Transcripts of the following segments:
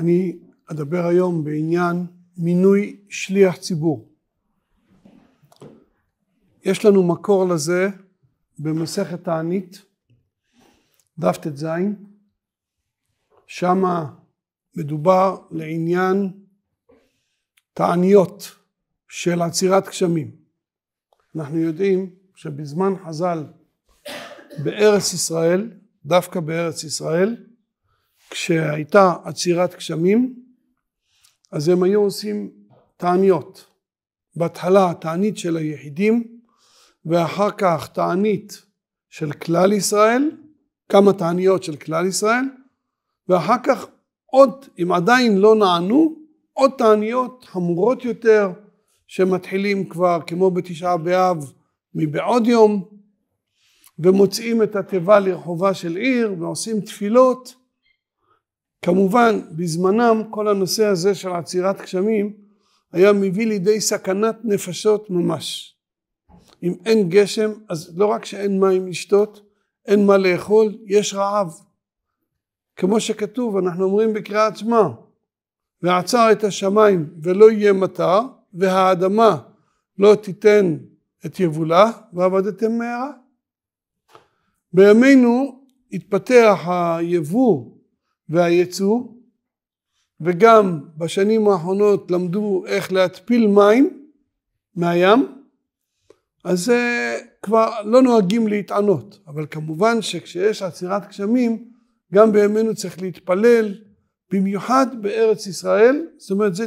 אני אדבר היום בעניין מינוי שליח ציבור. יש לנו מקור לזה במסכת תענית, דף ט"ז, שמה מדובר לעניין תעניות של עצירת גשמים. אנחנו יודעים שבזמן חז"ל בארץ ישראל, דווקא בארץ ישראל, כשהייתה עצירת גשמים אז הם היו עושים תעניות. בהתחלה תענית של היחידים ואחר כך תענית של כלל ישראל, כמה תעניות של כלל ישראל ואחר כך עוד, אם עדיין לא נענו, עוד תעניות חמורות יותר שמתחילים כבר כמו בתשעה באב מבעוד יום ומוצאים את התיבה לרחובה של עיר ועושים תפילות כמובן בזמנם כל הנושא הזה של עצירת גשמים היה מביא לידי סכנת נפשות ממש. אם אין גשם אז לא רק שאין מים לשתות, אין מה לאכול, יש רעב. כמו שכתוב אנחנו אומרים בקריאת שמע ועצר את השמיים ולא יהיה מטר והאדמה לא תיתן את יבולה ועבדתם מהרה. בימינו התפתח היבוא והייצוא, וגם בשנים האחרונות למדו איך להתפיל מים מהים, אז זה אה, כבר לא נוהגים להתענות, אבל כמובן שכשיש עצירת גשמים, גם בימינו צריך להתפלל, במיוחד בארץ ישראל, זאת אומרת זה,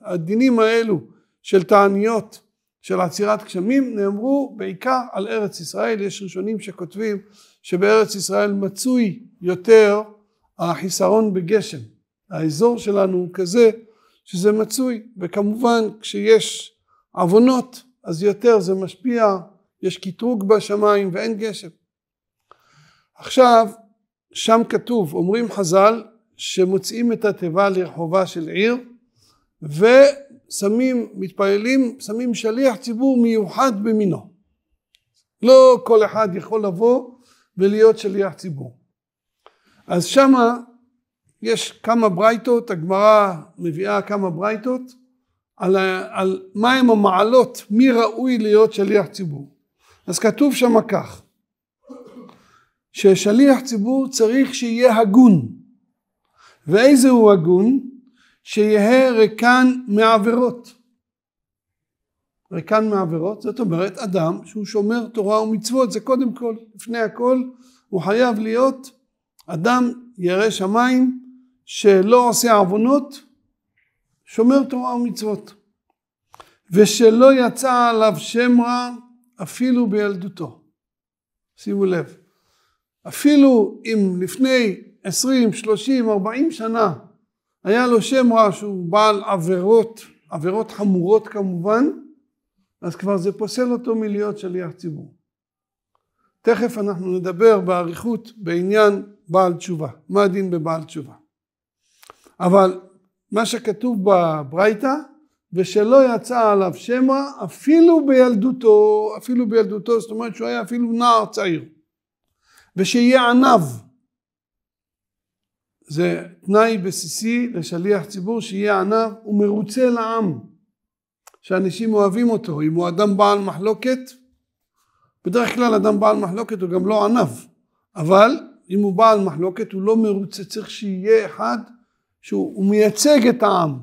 הדינים האלו של תעניות של עצירת גשמים נאמרו בעיקר על ארץ ישראל, יש ראשונים שכותבים שבארץ ישראל מצוי יותר החיסרון בגשם. האזור שלנו הוא כזה שזה מצוי, וכמובן כשיש עוונות אז יותר זה משפיע, יש קטרוג בשמיים ואין גשם. עכשיו, שם כתוב, אומרים חז"ל, שמוצאים את התיבה לרחובה של עיר ושמים, מתפללים, שמים שליח ציבור מיוחד במינו. לא כל אחד יכול לבוא ולהיות שליח ציבור. אז שמה יש כמה ברייתות, הגמרא מביאה כמה ברייתות על, על מהם המעלות, מי ראוי להיות שליח ציבור. אז כתוב שם כך, ששליח ציבור צריך שיהיה הגון. ואיזה הוא הגון? שיהא ריקן מעבירות. ריקן מעבירות, זאת אומרת אדם שהוא שומר תורה ומצוות, זה קודם כל, לפני הכל, הוא חייב להיות אדם ירא שמיים שלא עושה עוונות, שומר תורה ומצוות. ושלא יצא עליו שם רע אפילו בילדותו. שימו לב, אפילו אם לפני עשרים, שלושים, ארבעים שנה היה לו שם רע שהוא בעל עבירות, עבירות חמורות כמובן, אז כבר זה פוסל אותו מלהיות שליח ציבור. תכף אנחנו נדבר באריכות בעניין בעל תשובה, מה הדין בבעל תשובה. אבל מה שכתוב בברייתא, ושלא יצא עליו שמע אפילו בילדותו, אפילו בילדותו, זאת אומרת שהוא היה אפילו נער צעיר, ושיהיה עניו. זה תנאי בסיסי לשליח ציבור שיהיה עניו, ומרוצה לעם, שאנשים אוהבים אותו, אם הוא אדם בעל מחלוקת, בדרך כלל אדם בעל מחלוקת הוא גם לא ענב, אבל אם הוא בעל מחלוקת הוא לא מרוצה, צריך שיהיה אחד שהוא מייצג את העם,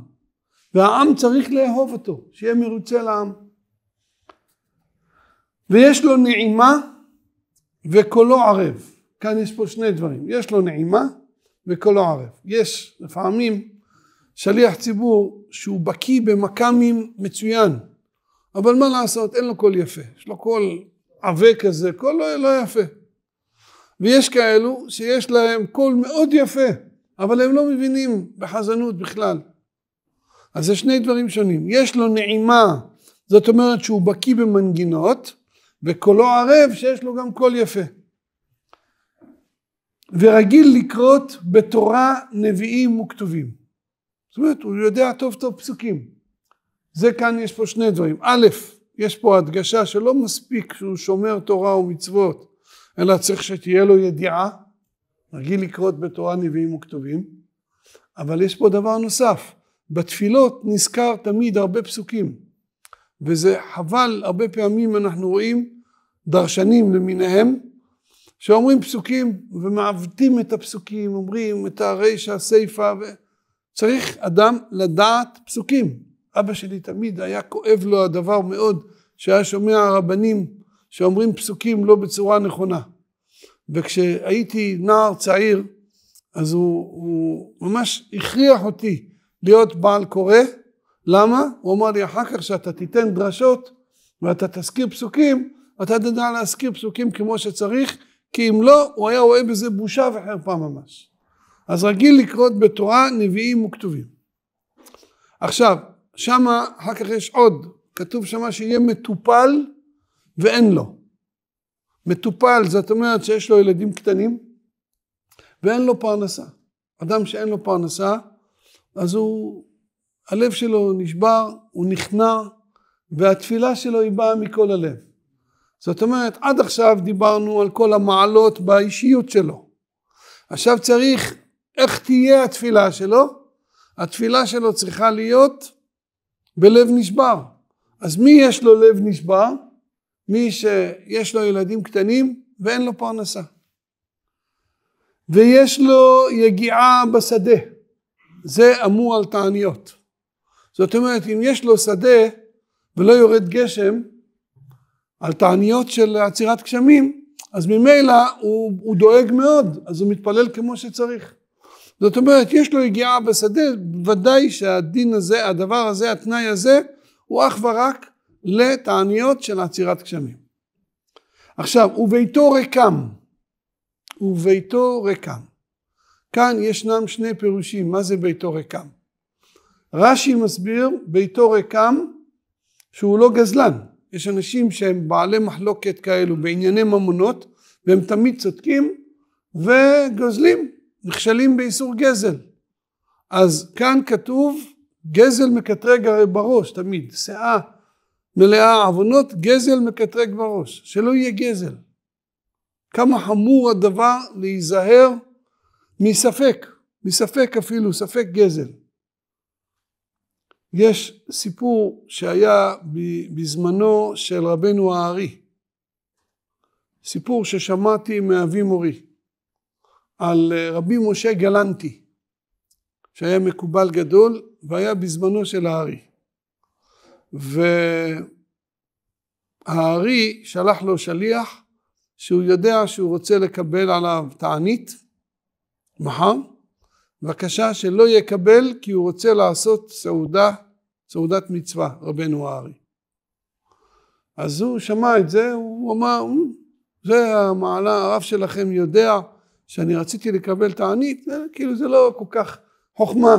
והעם צריך לאהוב אותו, שיהיה מרוצה לעם. ויש לו נעימה וקולו ערב. כאן יש פה שני דברים, יש לו נעימה וקולו ערב. יש לפעמים שליח ציבור שהוא בקיא במכ"מים מצוין, אבל מה לעשות, אין לו קול יפה, יש לו קול עבה כזה, קול לא, לא יפה. ויש כאלו שיש להם קול מאוד יפה, אבל הם לא מבינים בחזנות בכלל. אז זה שני דברים שונים. יש לו נעימה, זאת אומרת שהוא בקיא במנגינות, וקולו ערב שיש לו גם קול יפה. ורגיל לקרות בתורה נביאים וכתובים. זאת אומרת, הוא יודע טוב טוב פסוקים. זה כאן יש פה שני דברים. א', יש פה הדגשה שלא מספיק שהוא שומר תורה ומצוות, אלא צריך שתהיה לו ידיעה, רגיל לקרות בתורה נביאים וכתובים, אבל יש פה דבר נוסף, בתפילות נזכר תמיד הרבה פסוקים, וזה חבל, הרבה פעמים אנחנו רואים דרשנים למיניהם, שאומרים פסוקים ומעוותים את הפסוקים, אומרים את הרישא, סיפא, ו... צריך אדם לדעת פסוקים. אבא שלי תמיד היה כואב לו הדבר מאוד, שהיה שומע רבנים שאומרים פסוקים לא בצורה נכונה. וכשהייתי נער צעיר, אז הוא, הוא ממש הכריח אותי להיות בעל קורא. למה? הוא אמר לי, אחר כך כשאתה תיתן דרשות ואתה תזכיר פסוקים, אתה תדע להזכיר פסוקים כמו שצריך, כי אם לא, הוא היה רואה בזה בושה וחרפה ממש. אז רגיל לקרות בתורה נביאים וכתובים. עכשיו, שם אחר כך יש עוד, כתוב שם שיהיה מטופל ואין לו. מטופל, זאת אומרת שיש לו ילדים קטנים ואין לו פרנסה. אדם שאין לו פרנסה, אז הוא, הלב שלו נשבר, הוא נכנע, והתפילה שלו היא באה מכל הלב. זאת אומרת, עד עכשיו דיברנו על כל המעלות באישיות שלו. עכשיו צריך, איך תהיה התפילה שלו? התפילה שלו צריכה להיות בלב נשבר. אז מי יש לו לב נשבר? מי שיש לו ילדים קטנים ואין לו פרנסה. ויש לו יגיעה בשדה, זה אמור על תעניות. זאת אומרת, אם יש לו שדה ולא יורד גשם, על תעניות של עצירת גשמים, אז ממילא הוא, הוא דואג מאוד, אז הוא מתפלל כמו שצריך. זאת אומרת, יש לו הגיעה בשדה, ודאי שהדין הזה, הדבר הזה, התנאי הזה, הוא אך ורק לתעניות של עצירת גשמים. עכשיו, וביתו ריקם, וביתו ריקם. כאן ישנם שני פירושים, מה זה ביתו ריקם? רש"י מסביר, ביתו ריקם, שהוא לא גזלן. יש אנשים שהם בעלי מחלוקת כאלו בענייני ממונות, והם תמיד צודקים וגוזלים. נכשלים באיסור גזל. אז כאן כתוב גזל מקטרג הרי בראש תמיד, שאה מלאה עוונות, גזל מקטרג בראש, שלא יהיה גזל. כמה חמור הדבר להיזהר מספק, מספק אפילו, ספק גזל. יש סיפור שהיה בזמנו של רבנו הארי, סיפור ששמעתי מאבי מורי. על אה, רבי משה גלנטי, שהיה מקובל גדול והיה בזמנו של הארי. והארי שלח לו שליח שהוא יודע שהוא רוצה לקבל עליו תענית מחר, בבקשה שלא יקבל כי הוא רוצה לעשות סעודה, סעודת מצווה, רבנו הארי. אז הוא שמע את זה, הוא אמר, אמ, זה המעלה, הרב שלכם יודע, שאני רציתי לקבל תענית, כאילו זה לא כל כך חוכמה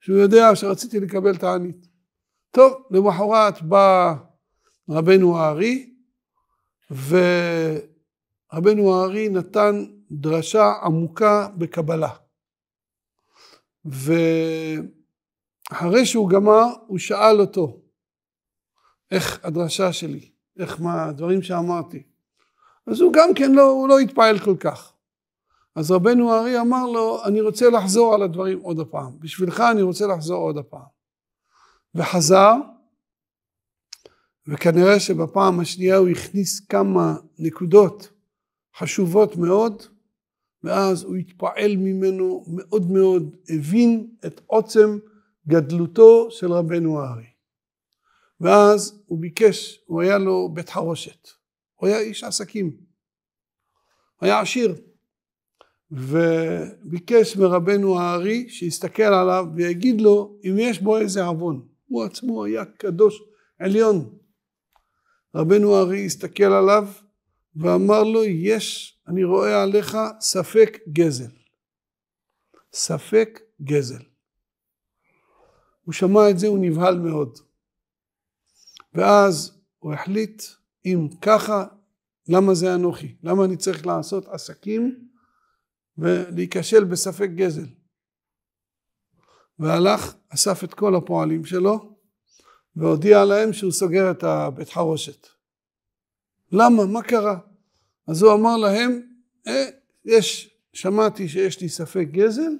שהוא יודע שרציתי לקבל תענית. טוב, למחרת בא רבנו הארי, ורבנו הארי נתן דרשה עמוקה בקבלה. ואחרי שהוא גמר, הוא שאל אותו, איך הדרשה שלי, איך מה הדברים שאמרתי. אז הוא גם כן לא, הוא לא התפעל כל כך. אז רבנו הארי אמר לו, אני רוצה לחזור על הדברים עוד הפעם. בשבילך אני רוצה לחזור עוד הפעם. וחזר, וכנראה שבפעם השנייה הוא הכניס כמה נקודות חשובות מאוד, ואז הוא התפעל ממנו מאוד מאוד, הבין את עוצם גדלותו של רבנו הארי. ואז הוא ביקש, הוא היה לו בית חרושת, הוא היה איש עסקים, היה עשיר. וביקש מרבנו הארי שיסתכל עליו ויגיד לו אם יש בו איזה עוון. הוא עצמו היה קדוש עליון. רבנו הארי הסתכל עליו ואמר לו יש, אני רואה עליך ספק גזל. ספק גזל. הוא שמע את זה, הוא נבהל מאוד. ואז הוא החליט, אם ככה, למה זה אנוכי? למה אני צריך לעשות עסקים ולהיכשל בספק גזל. והלך, אסף את כל הפועלים שלו, והודיע להם שהוא סוגר את הבית חרושת. למה? מה קרה? אז הוא אמר להם, אה, יש, שמעתי שיש לי ספק גזל,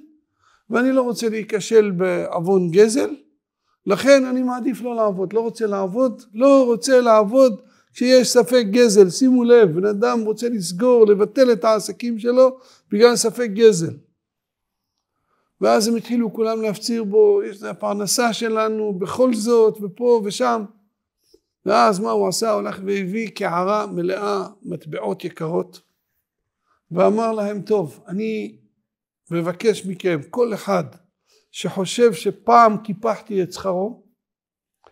ואני לא רוצה להיכשל בעוון גזל, לכן אני מעדיף לא לעבוד. לא רוצה לעבוד, לא רוצה לעבוד כשיש ספק גזל, שימו לב, בן אדם רוצה לסגור, לבטל את העסקים שלו בגלל ספק גזל. ואז הם התחילו כולם להפציר בו, יש זה הפרנסה שלנו, בכל זאת, ופה ושם. ואז מה הוא עשה? הולך והביא קערה מלאה מטבעות יקרות, ואמר להם, טוב, אני מבקש מכם, כל אחד שחושב שפעם קיפחתי את שכרו,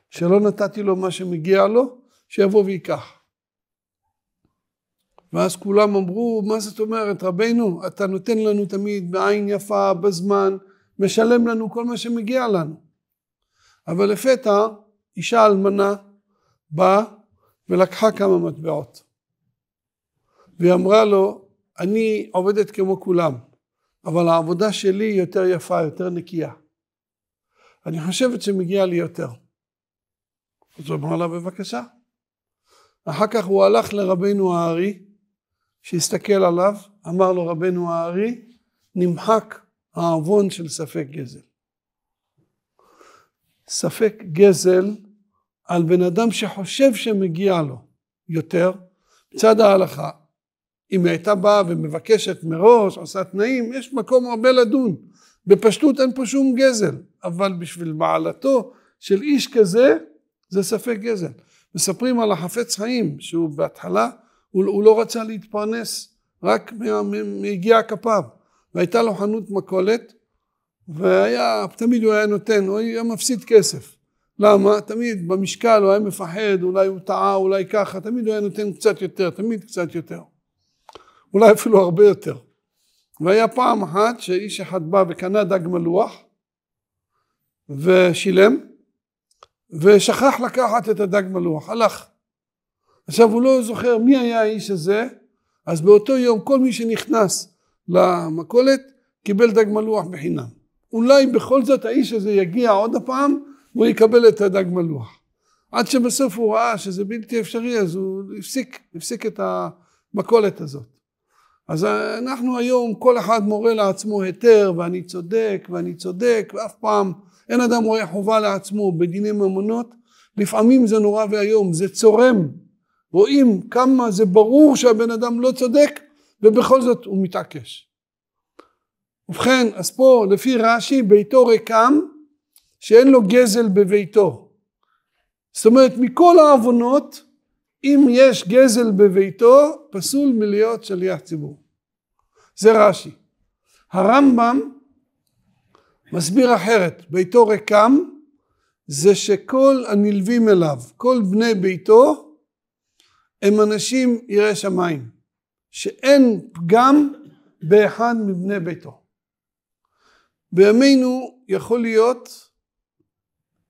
שלא נתתי לו מה שמגיע לו, שיבוא וייקח. ואז כולם אמרו, מה זאת אומרת, רבנו, אתה נותן לנו תמיד בעין יפה, בזמן, משלם לנו כל מה שמגיע לנו. אבל לפתע אישה אלמנה באה ולקחה כמה מטבעות. והיא אמרה לו, אני עובדת כמו כולם, אבל העבודה שלי יותר יפה, יותר נקייה. אני חושבת שמגיע לי יותר. אז הוא אמר לה, בבקשה. אחר כך הוא הלך לרבנו הארי, שהסתכל עליו, אמר לו רבנו הארי, נמחק העוון של ספק גזל. ספק גזל על בן אדם שחושב שמגיע לו יותר, מצד ההלכה. אם היא הייתה באה ומבקשת מראש, עושה תנאים, יש מקום הרבה לדון. בפשטות אין פה שום גזל, אבל בשביל בעלתו של איש כזה, זה ספק גזל. מספרים על החפץ חיים, שהוא בהתחלה, הוא, הוא לא רצה להתפרנס רק מיגיע כפיו. והייתה לו חנות מכולת, והיה, תמיד הוא היה נותן, הוא היה מפסיד כסף. למה? תמיד במשקל הוא היה מפחד, אולי הוא טעה, אולי ככה, תמיד הוא היה נותן קצת יותר, תמיד קצת יותר. אולי אפילו הרבה יותר. והיה פעם אחת שאיש אחד בא וקנה דג מלוח, ושילם, ושכח לקחת את הדג מלוח, הלך. עכשיו הוא לא זוכר מי היה האיש הזה, אז באותו יום כל מי שנכנס למכולת קיבל דג מלוח בחינם. אולי בכל זאת האיש הזה יגיע עוד הפעם והוא יקבל את הדג מלוח. עד שבסוף הוא ראה שזה בלתי אפשרי אז הוא הפסיק, הפסיק את המכולת הזאת. אז אנחנו היום כל אחד מורה לעצמו היתר ואני צודק ואני צודק ואף פעם אין אדם רואה חובה לעצמו בדיני ממונות, לפעמים זה נורא ואיום, זה צורם. רואים כמה זה ברור שהבן אדם לא צודק, ובכל זאת הוא מתעקש. ובכן, אז פה לפי רש"י ביתו ריקם, שאין לו גזל בביתו. זאת אומרת, מכל העוונות, אם יש גזל בביתו, פסול מלהיות שליח ציבור. זה רש"י. הרמב"ם מסביר אחרת, ביתו רקם זה שכל הנלווים אליו, כל בני ביתו, הם אנשים יראי שמיים, שאין פגם באחד מבני ביתו. בימינו יכול להיות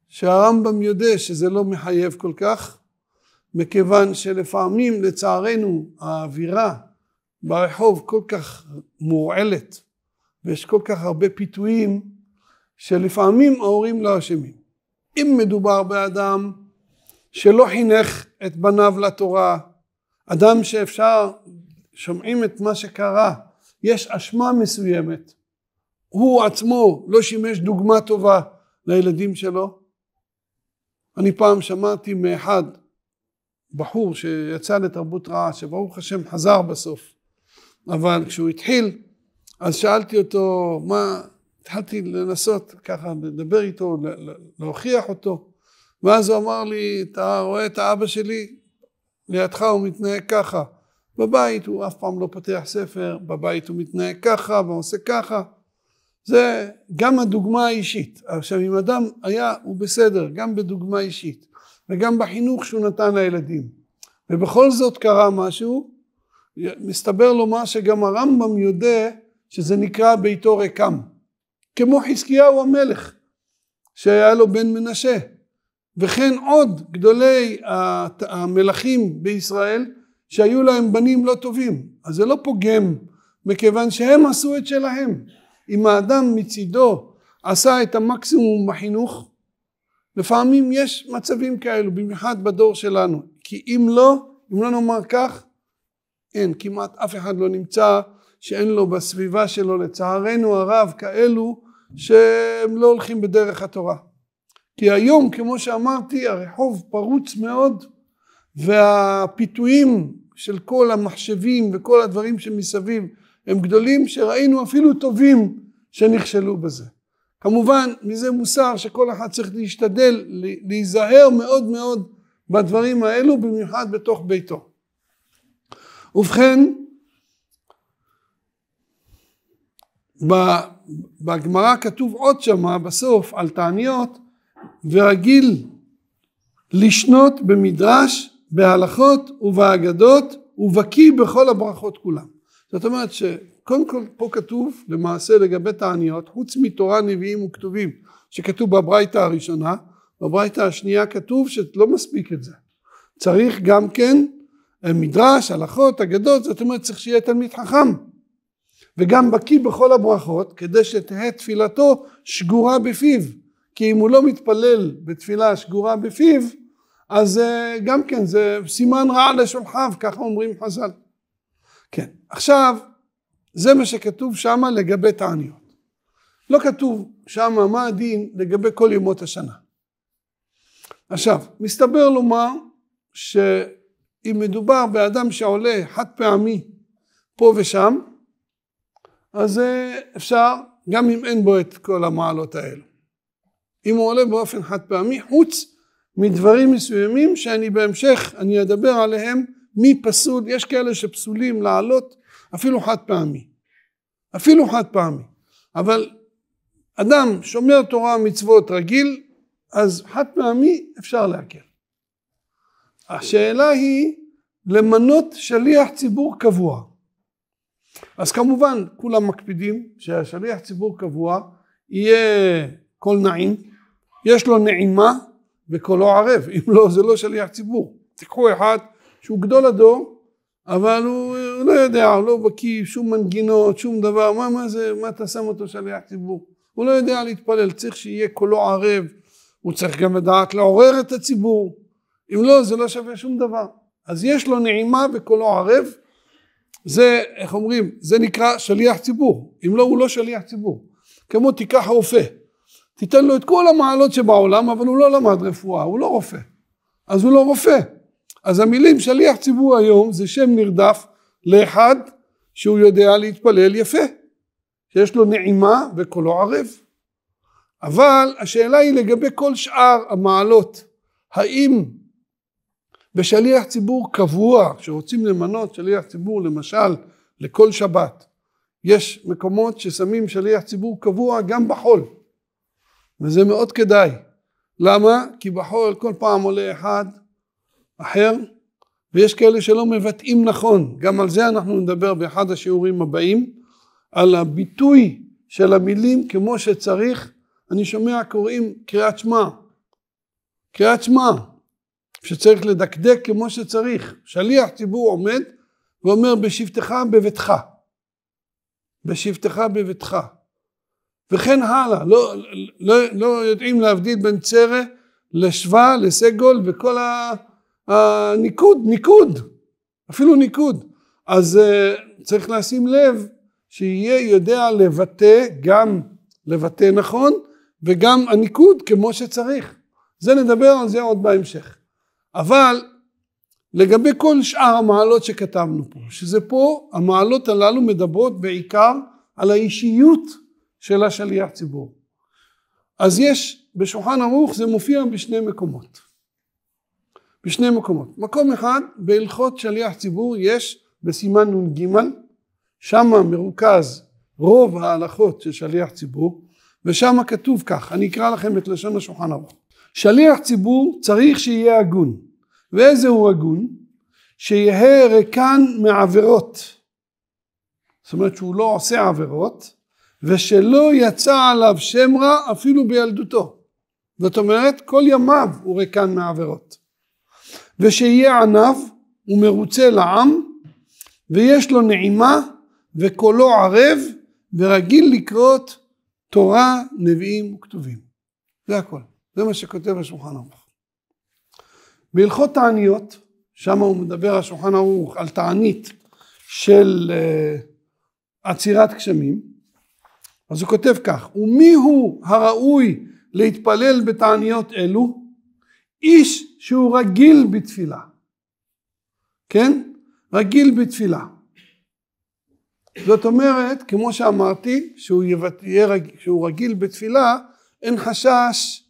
שהרמב"ם יודע שזה לא מחייב כל כך, מכיוון שלפעמים לצערנו האווירה ברחוב כל כך מורעלת ויש כל כך הרבה פיתויים שלפעמים ההורים לא אשמים. אם מדובר באדם שלא חינך את בניו לתורה, אדם שאפשר, שומעים את מה שקרה, יש אשמה מסוימת. הוא עצמו לא שימש דוגמה טובה לילדים שלו. אני פעם שמעתי מאחד, בחור שיצא לתרבות רעה, שברוך השם חזר בסוף, אבל כשהוא התחיל, אז שאלתי אותו, מה, התחלתי לנסות ככה לדבר איתו, להוכיח אותו. ואז הוא אמר לי, אתה רואה את האבא שלי? לידך הוא מתנהג ככה. בבית הוא אף פעם לא פותח ספר, בבית הוא מתנהג ככה ועושה ככה. זה גם הדוגמה האישית. עכשיו אם אדם היה, הוא בסדר, גם בדוגמה אישית וגם בחינוך שהוא נתן לילדים. ובכל זאת קרה משהו, מסתבר לומר שגם הרמב"ם יודע שזה נקרא ביתו רקם. כמו חזקיהו המלך שהיה לו בן מנשה וכן עוד גדולי המלכים בישראל שהיו להם בנים לא טובים אז זה לא פוגם מכיוון שהם עשו את שלהם אם האדם מצידו עשה את המקסימום בחינוך לפעמים יש מצבים כאלו במיוחד בדור שלנו כי אם לא אם לא נאמר כך אין כמעט אף אחד לא נמצא שאין לו בסביבה שלו לצערנו הרב כאלו שהם לא הולכים בדרך התורה. כי היום, כמו שאמרתי, הרחוב פרוץ מאוד, והפיתויים של כל המחשבים וכל הדברים שמסביב הם גדולים, שראינו אפילו טובים שנכשלו בזה. כמובן, מזה מוסר שכל אחד צריך להשתדל, להיזהר מאוד מאוד בדברים האלו, במיוחד בתוך ביתו. ובכן, בגמרא כתוב עוד שמה בסוף על תעניות ורגיל לשנות במדרש, בהלכות ובאגדות ובקיא בכל הברכות כולם. זאת אומרת שקודם כל פה כתוב למעשה לגבי תעניות חוץ מתורה נביאים וכתובים שכתוב בברייתא הראשונה בברייתא השנייה כתוב שלא מספיק את זה צריך גם כן אה, מדרש, הלכות, אגדות, זאת אומרת צריך שיהיה תלמיד חכם וגם בקיא בכל הברכות, כדי שתהא תפילתו שגורה בפיו. כי אם הוא לא מתפלל בתפילה שגורה בפיו, אז אה, גם כן זה סימן רע לשולחיו, ככה אומרים חז"ל. כן, עכשיו, זה מה שכתוב שם לגבי תעניות. לא כתוב שם מה הדין לגבי כל ימות השנה. עכשיו, מסתבר לומר שאם מדובר באדם שעולה חד פעמי פה ושם, אז אה, אפשר, גם אם אין בו את כל המעלות האלו. אם הוא עולה באופן חד פעמי, חוץ מדברים מסוימים שאני בהמשך, אני אדבר עליהם, מי פסול, יש כאלה שפסולים לעלות אפילו חד פעמי. אפילו חד פעמי. אבל אדם שומר תורה מצוות רגיל, אז חד פעמי אפשר להקל. השאלה היא למנות שליח ציבור קבוע. אז כמובן כולם מקפידים שהשליח ציבור קבוע יהיה קול נעים, יש לו נעימה וקולו ערב, אם לא זה לא שליח ציבור. תיקחו אחד שהוא גדול הדור, אבל הוא לא יודע, הוא לא בקיא, שום מנגינות, שום דבר, מה, מה זה, מה אתה שם אותו שליח ציבור? הוא לא יודע להתפלל, צריך שיהיה קולו ערב, הוא צריך גם לדעת לעורר את הציבור, אם לא זה לא שווה שום דבר. אז יש לו נעימה וקולו ערב, זה, איך אומרים, זה נקרא שליח ציבור. אם לא, הוא לא שליח ציבור. כמו תיקח רופא, תיתן לו את כל המעלות שבעולם, אבל הוא לא למד רפואה, הוא לא רופא. אז הוא לא רופא. אז המילים שליח ציבור היום זה שם נרדף לאחד שהוא יודע להתפלל יפה, שיש לו נעימה וקולו ערב. אבל השאלה היא לגבי כל שאר המעלות, האם בשליח ציבור קבוע, כשרוצים למנות שליח ציבור למשל לכל שבת, יש מקומות ששמים שליח ציבור קבוע גם בחול, וזה מאוד כדאי. למה? כי בחול כל פעם עולה אחד אחר, ויש כאלה שלא מבטאים נכון, גם על זה אנחנו נדבר באחד השיעורים הבאים, על הביטוי של המילים כמו שצריך. אני שומע קוראים קריאת שמע, קריאת שמע, שצריך לדקדק כמו שצריך. שליח ציבור עומד ואומר בשבתך בביתך. בשבתך בביתך. וכן הלאה, לא, לא, לא יודעים להבדיל בין צרה לשבא, לסגול וכל הניקוד, ניקוד, אפילו ניקוד. אז אה, צריך לשים לב שיהיה יודע לבטא, גם לבטא נכון וגם הניקוד כמו שצריך. זה נדבר על זה עוד בהמשך. אבל לגבי כל שאר המעלות שכתבנו פה, שזה פה, המעלות הללו מדברות בעיקר על האישיות של השליח ציבור. אז יש, בשולחן ערוך זה מופיע בשני מקומות. בשני מקומות. מקום אחד, בהלכות שליח ציבור יש בסימן נ"ג, שם מרוכז רוב ההלכות של שליח ציבור, ושם כתוב כך, אני אקרא לכם את לשון השולחן ערוך. שליח ציבור צריך שיהיה הגון, ואיזה הוא הגון? שיהא ריקן מעבירות. זאת אומרת שהוא לא עושה עבירות, ושלא יצא עליו שם רע אפילו בילדותו. זאת אומרת, כל ימיו הוא ריקן מעבירות. ושיהיה עניו ומרוצה לעם, ויש לו נעימה, וקולו ערב, ורגיל לקרות תורה, נביאים וכתובים. זה הכל. זה מה שכותב השולחן ערוך. בהלכות תעניות, שם הוא מדבר, השולחן ערוך, על תענית של אה, עצירת גשמים, אז הוא כותב כך, ומיהו הראוי להתפלל בתעניות אלו? איש שהוא רגיל בתפילה, כן? רגיל בתפילה. זאת אומרת, כמו שאמרתי, שהוא, יבט... רג... שהוא רגיל בתפילה, אין חשש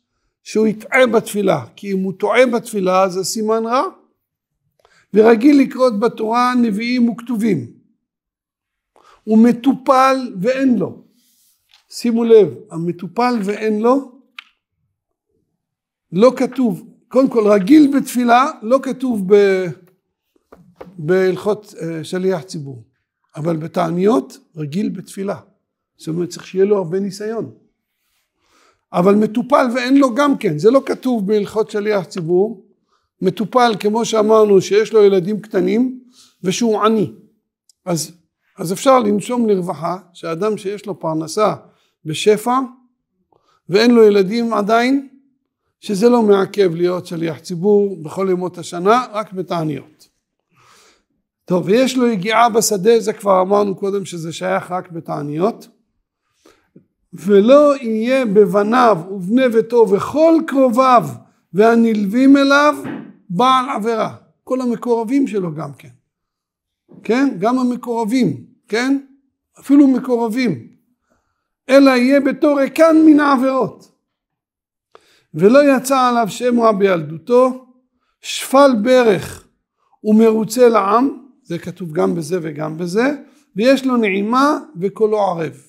שהוא יטעה בתפילה, כי אם הוא טועה בתפילה זה סימן רע. ורגיל לקרות בתורה נביאים וכתובים. הוא מטופל ואין לו. שימו לב, המטופל ואין לו, לא כתוב, קודם כל רגיל בתפילה, לא כתוב ב... בהלכות אה, שליח ציבור, אבל בתעניות רגיל בתפילה. זאת אומרת צריך שיהיה לו הרבה ניסיון. אבל מטופל ואין לו גם כן, זה לא כתוב בהלכות שליח ציבור, מטופל כמו שאמרנו שיש לו ילדים קטנים ושהוא עני, אז, אז אפשר לנשום לרווחה שאדם שיש לו פרנסה בשפע ואין לו ילדים עדיין, שזה לא מעכב להיות שליח ציבור בכל ימות השנה, רק בתעניות. טוב, ויש לו יגיעה בשדה, זה כבר אמרנו קודם שזה שייך רק בתעניות. ולא יהיה בבניו ובני ביתו וכל קרוביו והנלווים אליו בעל עבירה. כל המקורבים שלו גם כן. כן? גם המקורבים, כן? אפילו מקורבים. אלא יהיה בתור ריקן מן העבירות. ולא יצא עליו שמוע בילדותו, שפל ברך ומרוצה לעם, זה כתוב גם בזה וגם בזה, ויש לו נעימה וקולו ערב.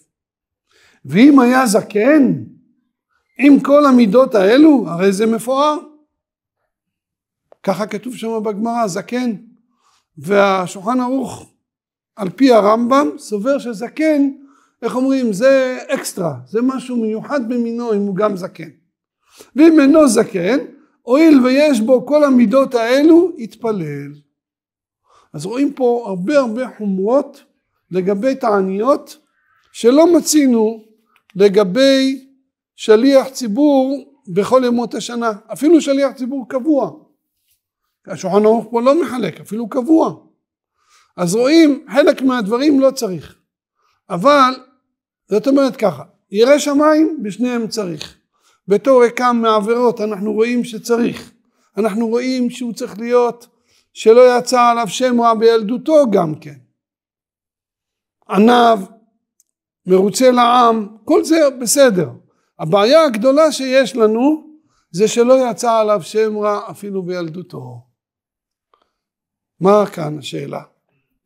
ואם היה זקן, עם כל המידות האלו, הרי זה מפואר. ככה כתוב שם בגמרא, זקן. והשולחן ערוך, על פי הרמב"ם, סובר שזקן, איך אומרים, זה אקסטרה, זה משהו מיוחד במינו אם הוא גם זקן. ואם אינו זקן, הואיל ויש בו כל המידות האלו, יתפלל. אז רואים פה הרבה הרבה חומרות לגבי תעניות שלא מצינו לגבי שליח ציבור בכל ימות השנה, אפילו שליח ציבור קבוע. השולחן ערוך פה לא מחלק, אפילו קבוע. אז רואים, חלק מהדברים לא צריך. אבל, זאת אומרת ככה, ירא שמיים בשניהם צריך. בתור ריקם מעבירות אנחנו רואים שצריך. אנחנו רואים שהוא צריך להיות, שלא יצא עליו שם רע בילדותו גם כן. עניו, מרוצה לעם, כל זה בסדר. הבעיה הגדולה שיש לנו זה שלא יצא עליו שם רע אפילו בילדותו. מה כאן השאלה?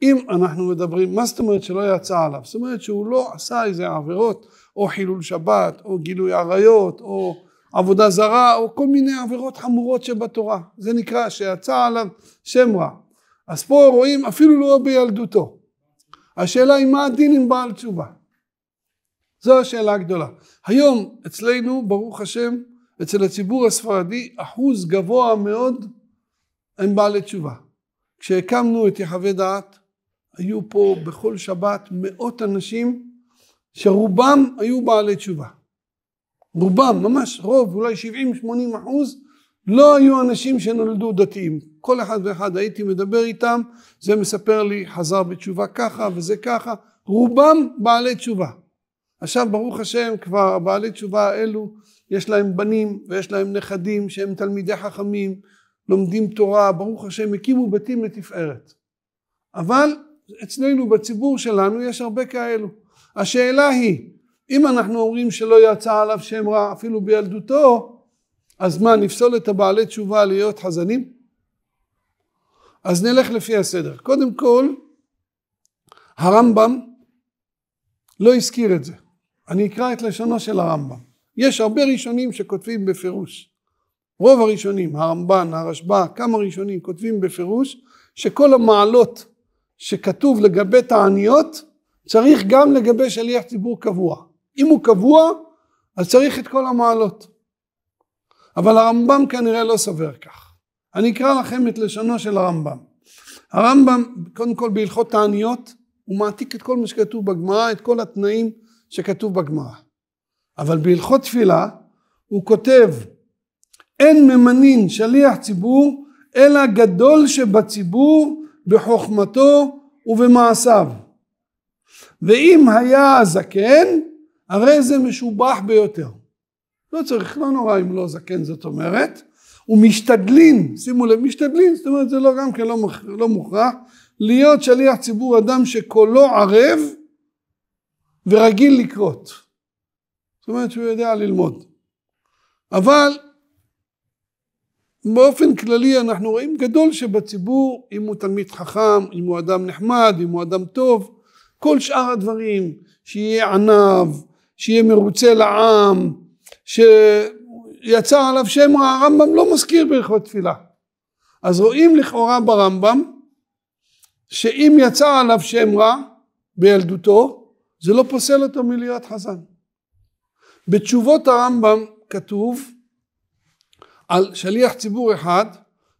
אם אנחנו מדברים, מה זאת אומרת שלא יצא עליו? זאת אומרת שהוא לא עשה איזה עבירות, או חילול שבת, או גילוי עריות, או עבודה זרה, או כל מיני עבירות חמורות שבתורה. זה נקרא שיצא עליו שם רע. אז פה רואים אפילו לא בילדותו. השאלה היא מה הדין עם בעל תשובה? זו השאלה הגדולה. היום אצלנו, ברוך השם, אצל הציבור הספרדי, אחוז גבוה מאוד הם בעלי תשובה. כשהקמנו את יחווה דעת, היו פה בכל שבת מאות אנשים שרובם היו בעלי תשובה. רובם, ממש רוב, אולי 70-80 אחוז, לא היו אנשים שנולדו דתיים. כל אחד ואחד הייתי מדבר איתם, זה מספר לי חזר בתשובה ככה וזה ככה, רובם בעלי תשובה. עכשיו ברוך השם כבר בעלי תשובה האלו יש להם בנים ויש להם נכדים שהם תלמידי חכמים, לומדים תורה, ברוך השם הקימו בתים לתפארת. אבל אצלנו בציבור שלנו יש הרבה כאלו. השאלה היא אם אנחנו אומרים שלא יצא עליו שם רע אפילו בילדותו אז מה נפסול את הבעלי תשובה להיות חזנים? אז נלך לפי הסדר. קודם כל הרמב"ם לא הזכיר את זה. אני אקרא את לשונו של הרמב"ם. יש הרבה ראשונים שכותבים בפירוש. רוב הראשונים, הרמב"ן, הרשב"א, כמה ראשונים כותבים בפירוש שכל המעלות שכתוב לגבי תעניות צריך גם לגבי שליח ציבור קבוע. אם הוא קבוע אז צריך את כל המעלות. אבל הרמב"ם כנראה לא סובר כך. אני אקרא לכם את לשונו של הרמב"ם. הרמב"ם קודם כל בהלכות תעניות הוא מעתיק את כל מה שכתוב בגמרא, את כל התנאים שכתוב בגמרא. אבל בהלכות תפילה הוא כותב אין ממנין שליח ציבור אלא גדול שבציבור בחוכמתו ובמעשיו. ואם היה זקן הרי זה משובח ביותר. לא צריך, לא נורא אם לא זקן זאת אומרת. ומשתדלין, שימו לב, משתדלין, זאת אומרת זה לא גם כן לא, לא מוכרח, להיות שליח ציבור אדם שקולו ערב ורגיל לקרות. זאת אומרת שהוא יודע ללמוד. אבל באופן כללי אנחנו רואים גדול שבציבור, אם הוא תלמיד חכם, אם הוא אדם נחמד, אם הוא אדם טוב, כל שאר הדברים, שיהיה עניו, שיהיה מרוצה לעם, שיצר עליו שם רע, הרמב"ם לא מזכיר ברכות תפילה. אז רואים לכאורה ברמב"ם, שאם יצא עליו שם רע בילדותו, זה לא פוסל אותו מלהיות חזן. בתשובות הרמב"ם כתוב על שליח ציבור אחד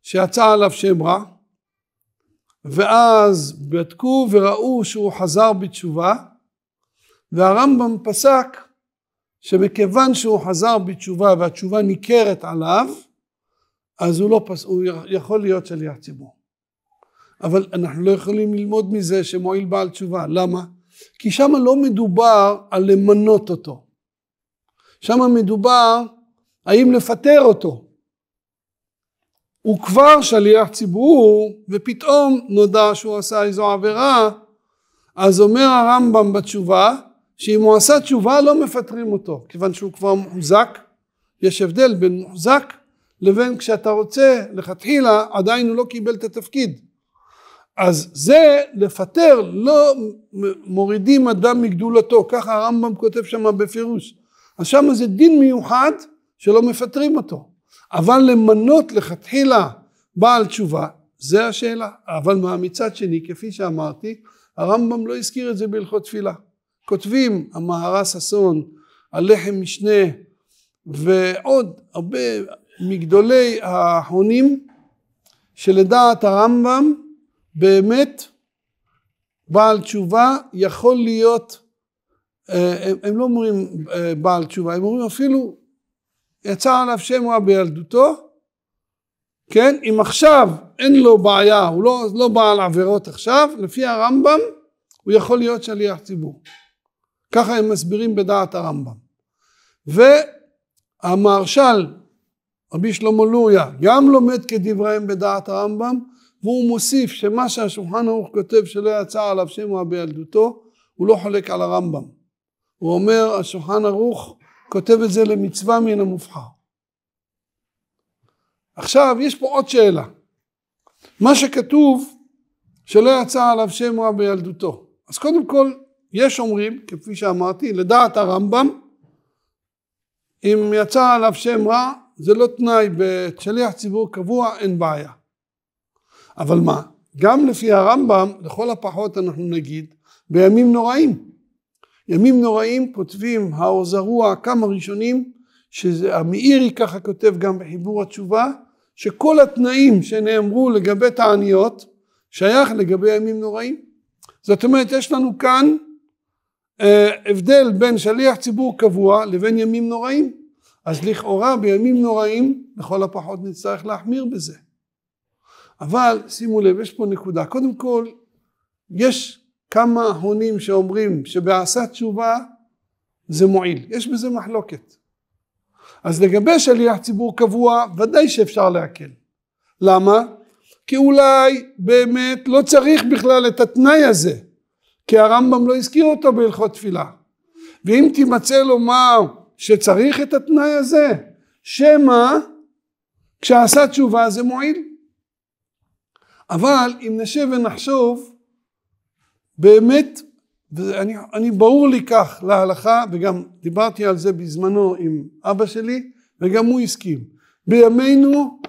שיצא עליו שם רע ואז בדקו וראו שהוא חזר בתשובה והרמב"ם פסק שמכיוון שהוא חזר בתשובה והתשובה ניכרת עליו אז הוא לא פס... הוא יכול להיות שליח ציבור אבל אנחנו לא יכולים ללמוד מזה שמועיל בעל תשובה למה? כי שם לא מדובר על למנות אותו. שם מדובר האם לפטר אותו. הוא כבר שליח ציבור ופתאום נודע שהוא עשה איזו עבירה אז אומר הרמב"ם בתשובה שאם הוא עשה תשובה לא מפטרים אותו כיוון שהוא כבר מוחזק יש הבדל בין מוחזק לבין כשאתה רוצה לכתחילה עדיין הוא לא קיבל את התפקיד אז זה לפטר, לא מורידים אדם מגדולתו, ככה הרמב"ם כותב שם בפירוש. אז שם זה דין מיוחד שלא מפטרים אותו. אבל למנות לכתחילה בעל תשובה, זה השאלה. אבל מצד שני, כפי שאמרתי, הרמב"ם לא הזכיר את זה בהלכות תפילה. כותבים המהר"א ששון, הלחם משנה ועוד הרבה מגדולי ההונים שלדעת הרמב"ם באמת בעל תשובה יכול להיות, אה, הם, הם לא אומרים אה, בעל תשובה, הם אומרים אפילו יצא עליו שם רע בילדותו, כן, אם עכשיו אין לו בעיה, הוא לא, לא בעל עבירות עכשיו, לפי הרמב"ם הוא יכול להיות שליח ציבור. ככה הם מסבירים בדעת הרמב"ם. והמהרש"ל, רבי שלמה לוריה, גם לומד כדבריהם בדעת הרמב"ם, והוא מוסיף שמה שהשולחן ערוך כותב שלא יצא עליו שם רבי ילדותו הוא לא חולק על הרמב"ם. הוא אומר, השולחן ערוך כותב את זה למצווה מן המובחר. עכשיו, יש פה עוד שאלה. מה שכתוב, שלא יצא עליו שם רע בילדותו. אז קודם כל, יש אומרים, כפי שאמרתי, לדעת הרמב"ם, אם יצא עליו שם רע, זה לא תנאי בשליח ציבור קבוע, אין בעיה. אבל מה? גם לפי הרמב"ם, לכל הפחות אנחנו נגיד, בימים נוראים. ימים נוראים כותבים האור זרוע כמה ראשונים, שהמאירי ככה כותב גם בחיבור התשובה, שכל התנאים שנאמרו לגבי תעניות שייך לגבי ימים נוראים. זאת אומרת יש לנו כאן אה, הבדל בין שליח ציבור קבוע לבין ימים נוראים. אז לכאורה בימים נוראים לכל הפחות נצטרך להחמיר בזה. אבל שימו לב, יש פה נקודה. קודם כל, יש כמה הונים שאומרים שבעשה תשובה זה מועיל. יש בזה מחלוקת. אז לגבי שליח ציבור קבוע, ודאי שאפשר להקל. למה? כי אולי באמת לא צריך בכלל את התנאי הזה, כי הרמב"ם לא הזכיר אותו בהלכות תפילה. ואם תימצא לומר שצריך את התנאי הזה, שמא כשעשה תשובה זה מועיל. אבל אם נשב ונחשוב, באמת, ואני, אני ברור לי כך להלכה, וגם דיברתי על זה בזמנו עם אבא שלי, וגם הוא הסכים. בימינו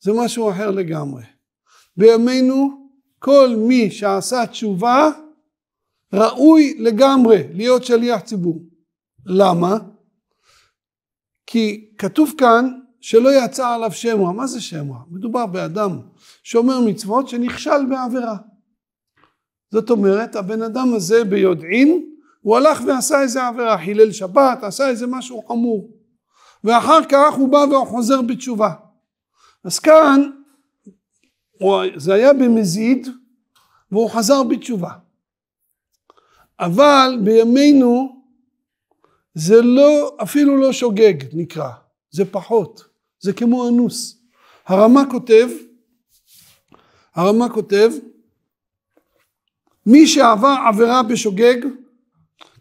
זה משהו אחר לגמרי. בימינו כל מי שעשה תשובה ראוי לגמרי להיות שליח ציבור. למה? כי כתוב כאן שלא יצא עליו שם רע. מה זה שם רע? מדובר באדם שומר מצוות שנכשל בעבירה. זאת אומרת, הבן אדם הזה ביודעין, הוא הלך ועשה איזה עבירה, חילל שבת, עשה איזה משהו חמור. ואחר כך הוא בא וחוזר בתשובה. אז כאן, זה היה במזיד, והוא חזר בתשובה. אבל בימינו זה לא, אפילו לא שוגג נקרא, זה פחות, זה כמו אנוס. הרמ"א כותב הרמ"א כותב מי שעבר עבירה בשוגג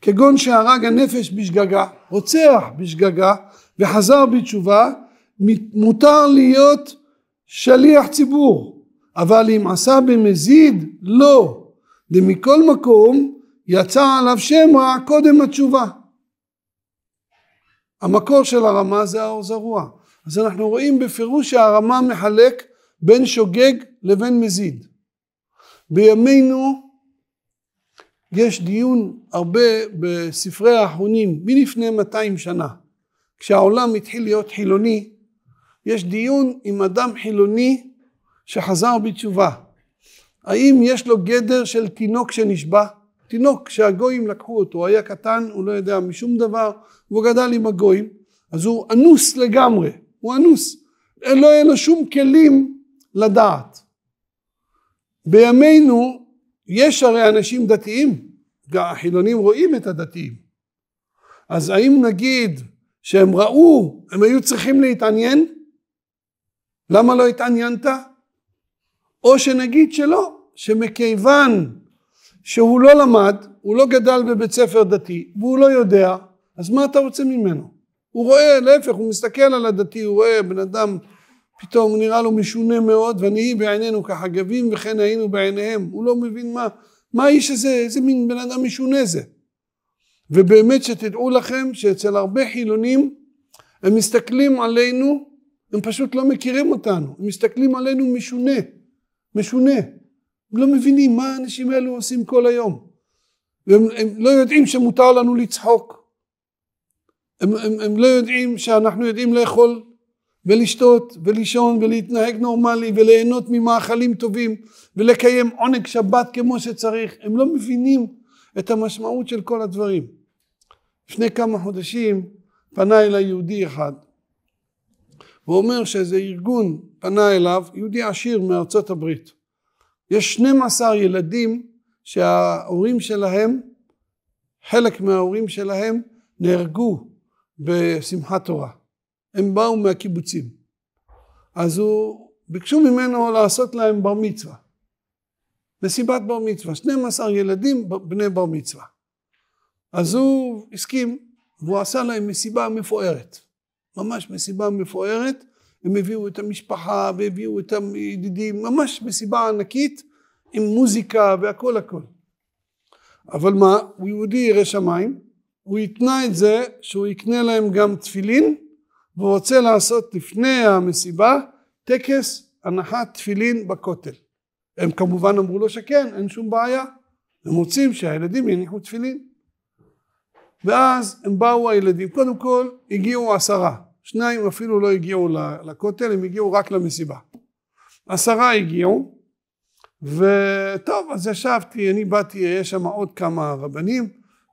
כגון שהרג הנפש בשגגה, רוצח בשגגה וחזר בתשובה, מותר להיות שליח ציבור, אבל אם עשה במזיד, לא. ומכל מקום יצא עליו שם רע קודם התשובה. המקור של הרמה זה האור זרוע. אז אנחנו רואים בפירוש שהרמה מחלק בין שוגג לבין מזיד. בימינו יש דיון הרבה בספרי האחרונים מלפני 200 שנה כשהעולם התחיל להיות חילוני יש דיון עם אדם חילוני שחזר בתשובה האם יש לו גדר של תינוק שנשבע? תינוק שהגויים לקחו אותו, הוא היה קטן, הוא לא יודע משום דבר, והוא גדל עם הגויים, אז הוא אנוס לגמרי, הוא אנוס. לא היה לו שום כלים לדעת. בימינו יש הרי אנשים דתיים, החילונים רואים את הדתיים. אז האם נגיד שהם ראו, הם היו צריכים להתעניין? למה לא התעניינת? או שנגיד שלא, שמכיוון שהוא לא למד, הוא לא גדל בבית ספר דתי והוא לא יודע, אז מה אתה רוצה ממנו? הוא רואה, להפך, הוא מסתכל על הדתי, הוא רואה בן אדם פתאום הוא נראה לו משונה מאוד, ונהי בעינינו כחגבים וכן היינו בעיניהם. הוא לא מבין מה, מה האיש הזה, איזה מין בן אדם משונה זה. ובאמת שתדעו לכם שאצל הרבה חילונים הם מסתכלים עלינו, הם פשוט לא מכירים אותנו, הם מסתכלים עלינו משונה, משונה. הם לא מבינים מה האנשים האלו עושים כל היום. והם הם לא יודעים שמותר לנו לצחוק. הם, הם, הם לא יודעים שאנחנו יודעים לאכול ולשתות ולישון ולהתנהג נורמלי וליהנות ממאכלים טובים ולקיים עונג שבת כמו שצריך הם לא מבינים את המשמעות של כל הדברים לפני כמה חודשים פנה אליי יהודי אחד והוא אומר שאיזה ארגון פנה אליו יהודי עשיר מארצות הברית יש 12 ילדים שההורים שלהם חלק מההורים שלהם נהרגו בשמחת תורה הם באו מהקיבוצים. אז הוא, ביקשו ממנו לעשות להם בר מצווה. מסיבת בר מצווה, 12 ילדים בני בר מצווה. אז הוא הסכים, והוא עשה להם מסיבה מפוארת. ממש מסיבה מפוארת. הם הביאו את המשפחה והביאו את הידידים, ממש מסיבה ענקית עם מוזיקה והכל הכל. אבל מה, הוא יהודי ירא שמיים, הוא התנה את זה שהוא יקנה להם גם תפילין והוא רוצה לעשות לפני המסיבה טקס הנחת תפילין בכותל. הם כמובן אמרו לו שכן, אין שום בעיה. הם רוצים שהילדים יניחו תפילין. ואז הם באו הילדים, קודם כל הגיעו עשרה, שניים אפילו לא הגיעו לכותל, הם הגיעו רק למסיבה. עשרה הגיעו, וטוב, אז ישבתי, אני באתי, יש שם עוד כמה רבנים,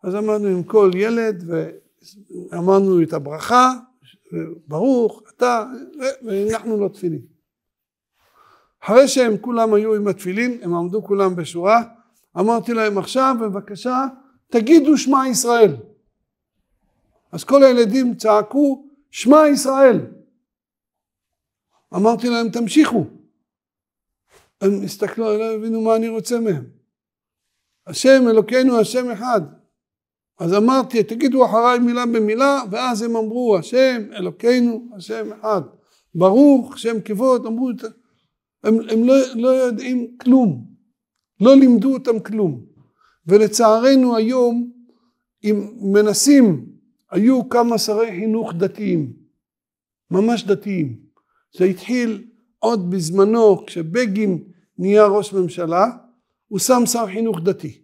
אז אמרנו עם כל ילד, ואמרנו את הברכה, ברוך אתה, והנחנו לו תפילין. אחרי שהם כולם היו עם התפילין, הם עמדו כולם בשורה, אמרתי להם עכשיו בבקשה תגידו שמע ישראל. אז כל הילדים צעקו שמע ישראל. אמרתי להם תמשיכו. הם הסתכלו עליי הבינו מה אני רוצה מהם. השם אלוקינו השם אחד, אז אמרתי, תגידו אחריי מילה במילה, ואז הם אמרו, השם אלוקינו, השם אחד. ברוך, שם כבוד, אמרו, הם, הם לא, לא יודעים כלום. לא לימדו אותם כלום. ולצערנו היום, אם מנסים, היו כמה שרי חינוך דתיים, ממש דתיים. זה התחיל עוד בזמנו, כשבגין נהיה ראש ממשלה, הוא שם שר חינוך דתי.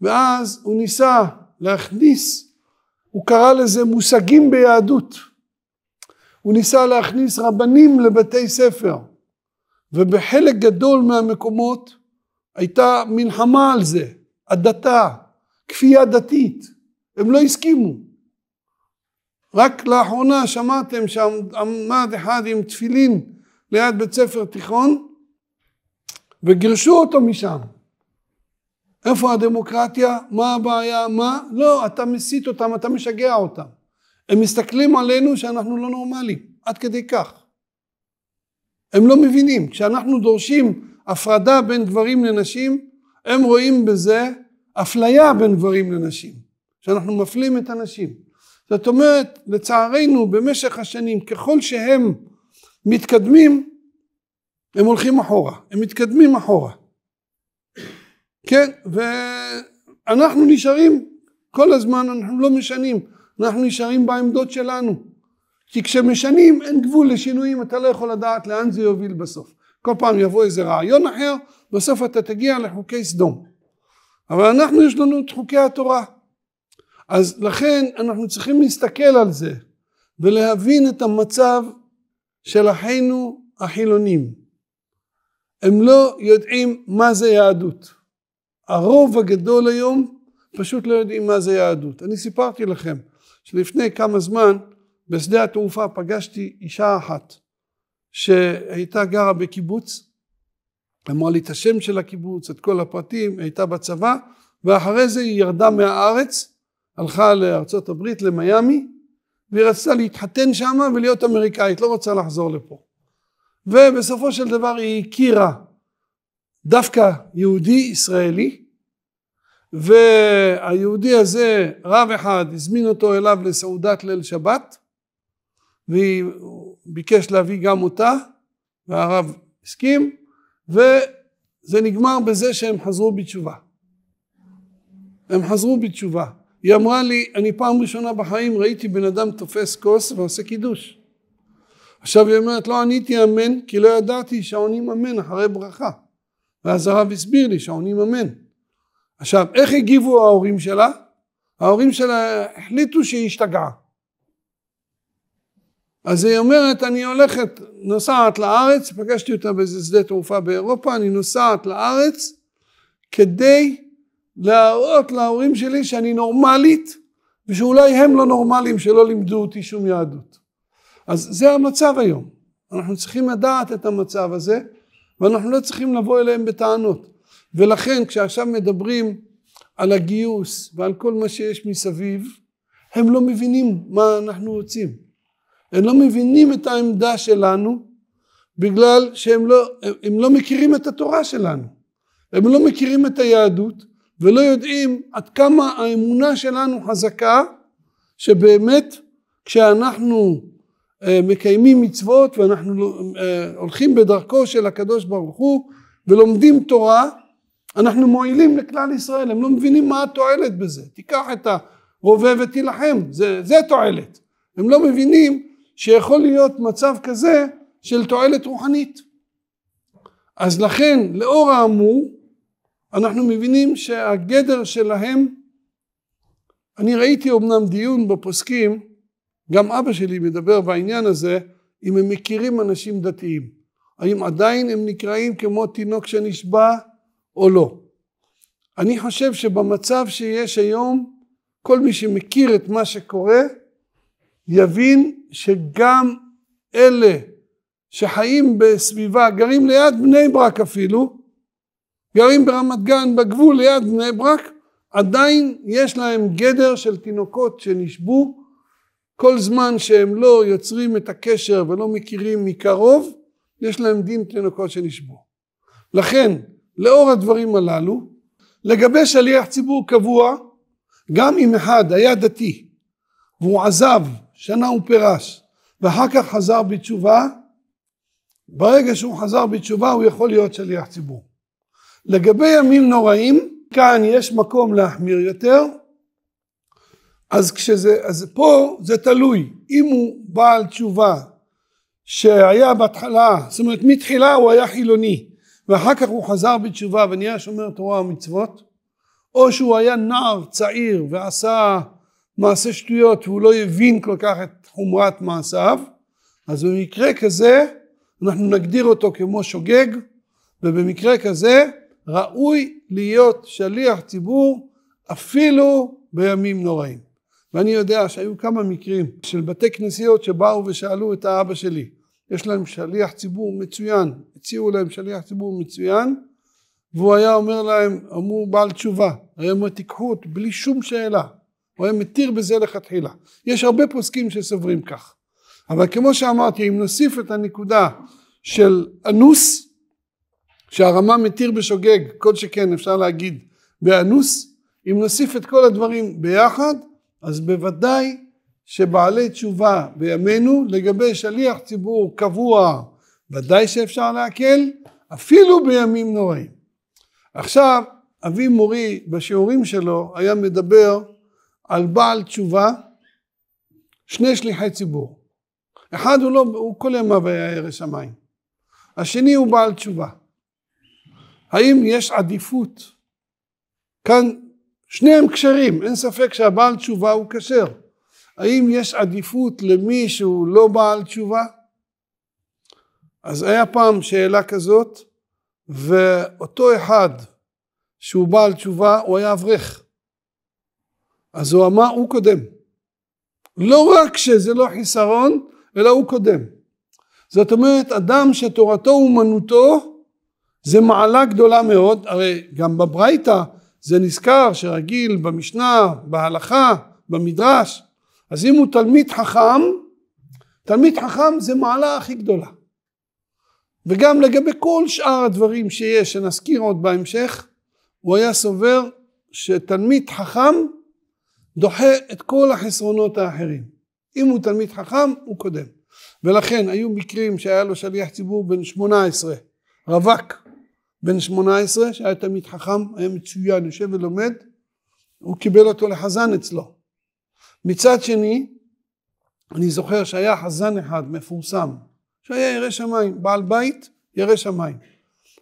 ואז הוא ניסה להכניס, הוא קרא לזה מושגים ביהדות. הוא ניסה להכניס רבנים לבתי ספר, ובחלק גדול מהמקומות הייתה מלחמה על זה, הדתה, כפייה דתית, הם לא הסכימו. רק לאחרונה שמעתם שעמד אחד עם תפילין ליד בית ספר תיכון וגירשו אותו משם. איפה הדמוקרטיה? מה הבעיה? מה? לא, אתה מסית אותם, אתה משגע אותם. הם מסתכלים עלינו שאנחנו לא נורמלים, עד כדי כך. הם לא מבינים. כשאנחנו דורשים הפרדה בין גברים לנשים, הם רואים בזה אפליה בין גברים לנשים, שאנחנו מפלים את הנשים. זאת אומרת, לצערנו, במשך השנים, ככל שהם מתקדמים, הם הולכים אחורה, הם מתקדמים אחורה. כן, ואנחנו נשארים, כל הזמן אנחנו לא משנים, אנחנו נשארים בעמדות שלנו. כי כשמשנים אין גבול לשינויים, אתה לא יכול לדעת לאן זה יוביל בסוף. כל פעם יבוא איזה רעיון אחר, בסוף אתה תגיע לחוקי סדום. אבל אנחנו יש לנו את חוקי התורה. אז לכן אנחנו צריכים להסתכל על זה ולהבין את המצב של אחינו החילונים. הם לא יודעים מה זה יהדות. הרוב הגדול היום פשוט לא יודעים מה זה יהדות. אני סיפרתי לכם שלפני כמה זמן בשדה התעופה פגשתי אישה אחת שהייתה גרה בקיבוץ, אמרה לי את השם של הקיבוץ, את כל הפרטים, הייתה בצבא, ואחרי זה היא ירדה מהארץ, הלכה לארצות הברית, למיאמי, והיא רצתה להתחתן שמה ולהיות אמריקאית, לא רוצה לחזור לפה. ובסופו של דבר היא הכירה דווקא יהודי ישראלי והיהודי הזה רב אחד הזמין אותו אליו לסעודת ליל שבת וביקש להביא גם אותה והרב הסכים וזה נגמר בזה שהם חזרו בתשובה הם חזרו בתשובה היא אמרה לי אני פעם ראשונה בחיים ראיתי בן אדם תופס כוס ועושה קידוש עכשיו היא אומרת לא עניתי אמן כי לא ידעתי שהעונים אמן אחרי ברכה ואז הרב הסביר לי שעונים אמן. עכשיו, איך הגיבו ההורים שלה? ההורים שלה החליטו שהיא השתגעה. אז היא אומרת, אני הולכת, נוסעת לארץ, פגשתי אותה באיזה שדה תעופה באירופה, אני נוסעת לארץ כדי להראות להורים שלי שאני נורמלית, ושאולי הם לא נורמלים שלא לימדו אותי שום יהדות. אז זה המצב היום. אנחנו צריכים לדעת את המצב הזה, ואנחנו לא צריכים לבוא אליהם בטענות. ולכן כשעכשיו מדברים על הגיוס ועל כל מה שיש מסביב, הם לא מבינים מה אנחנו רוצים. הם לא מבינים את העמדה שלנו בגלל שהם לא, הם הם לא מכירים את התורה שלנו. הם לא מכירים את היהדות ולא יודעים עד כמה האמונה שלנו חזקה שבאמת כשאנחנו אה, מקיימים מצוות ואנחנו לא, אה, הולכים בדרכו של הקדוש ברוך הוא ולומדים תורה אנחנו מועילים לכלל ישראל הם לא מבינים מה התועלת בזה תיקח את הרובה ותילחם זה, זה תועלת הם לא מבינים שיכול להיות מצב כזה של תועלת רוחנית אז לכן לאור האמור אנחנו מבינים שהגדר שלהם אני ראיתי אמנם דיון בפוסקים גם אבא שלי מדבר בעניין הזה, אם הם מכירים אנשים דתיים, האם עדיין הם נקראים כמו תינוק שנשבע או לא. אני חושב שבמצב שיש היום, כל מי שמכיר את מה שקורה, יבין שגם אלה שחיים בסביבה, גרים ליד בני ברק אפילו, גרים ברמת גן, בגבול ליד בני ברק, עדיין יש להם גדר של תינוקות שנשבו כל זמן שהם לא יוצרים את הקשר ולא מכירים מקרוב, יש להם דין תינוקות שנשבו. לכן, לאור הדברים הללו, לגבי שליח ציבור קבוע, גם אם אחד היה דתי והוא עזב, שנה הוא פירש, ואחר כך חזר בתשובה, ברגע שהוא חזר בתשובה הוא יכול להיות שליח ציבור. לגבי ימים נוראים, כאן יש מקום להחמיר יותר, אז כשזה, אז פה זה תלוי, אם הוא בעל תשובה שהיה בהתחלה, זאת אומרת מתחילה הוא היה חילוני ואחר כך הוא חזר בתשובה ונהיה שומר תורה ומצוות, או שהוא היה נער צעיר ועשה מעשה שטויות והוא לא הבין כל כך את חומרת מעשיו, אז במקרה כזה אנחנו נגדיר אותו כמו שוגג, ובמקרה כזה ראוי להיות שליח ציבור אפילו בימים נוראים. ואני יודע שהיו כמה מקרים של בתי כנסיות שבאו ושאלו את האבא שלי, יש להם שליח ציבור מצוין, הציעו להם שליח ציבור מצוין, והוא היה אומר להם, אמרו בעל תשובה, היה אומר תיקחו תיקחות בלי שום שאלה, הוא היה מתיר בזה לכתחילה. יש הרבה פוסקים שסוברים כך, אבל כמו שאמרתי, אם נוסיף את הנקודה של אנוס, שהרמה מתיר בשוגג, כל שכן אפשר להגיד באנוס, אם נוסיף את כל הדברים ביחד, אז בוודאי שבעלי תשובה בימינו לגבי שליח ציבור קבוע ודאי שאפשר להקל אפילו בימים נוראים. עכשיו אבי מורי בשיעורים שלו היה מדבר על בעל תשובה שני שליחי ציבור. אחד הוא לא, הוא כל יום היה ירא שמיים. השני הוא בעל תשובה. האם יש עדיפות? כאן שניהם כשרים, אין ספק שהבעל תשובה הוא כשר. האם יש עדיפות למי שהוא לא בעל תשובה? אז היה פעם שאלה כזאת, ואותו אחד שהוא בעל תשובה, הוא היה אברך. אז הוא אמר, הוא קודם. לא רק שזה לא חיסרון, אלא הוא קודם. זאת אומרת, אדם שתורתו אומנותו, זה מעלה גדולה מאוד, הרי גם בברייתא זה נזכר שרגיל במשנה, בהלכה, במדרש. אז אם הוא תלמיד חכם, תלמיד חכם זה מעלה הכי גדולה. וגם לגבי כל שאר הדברים שיש, שנזכיר עוד בהמשך, הוא היה סובר שתלמיד חכם דוחה את כל החסרונות האחרים. אם הוא תלמיד חכם, הוא קודם. ולכן היו מקרים שהיה לו שליח ציבור בן 18, רווק, בן שמונה עשרה שהיה תלמיד חכם, היה מצוין, יושב ולומד, הוא קיבל אותו לחזן אצלו. מצד שני, אני זוכר שהיה חזן אחד מפורסם, שהיה ירא שמיים, בעל בית ירא שמיים.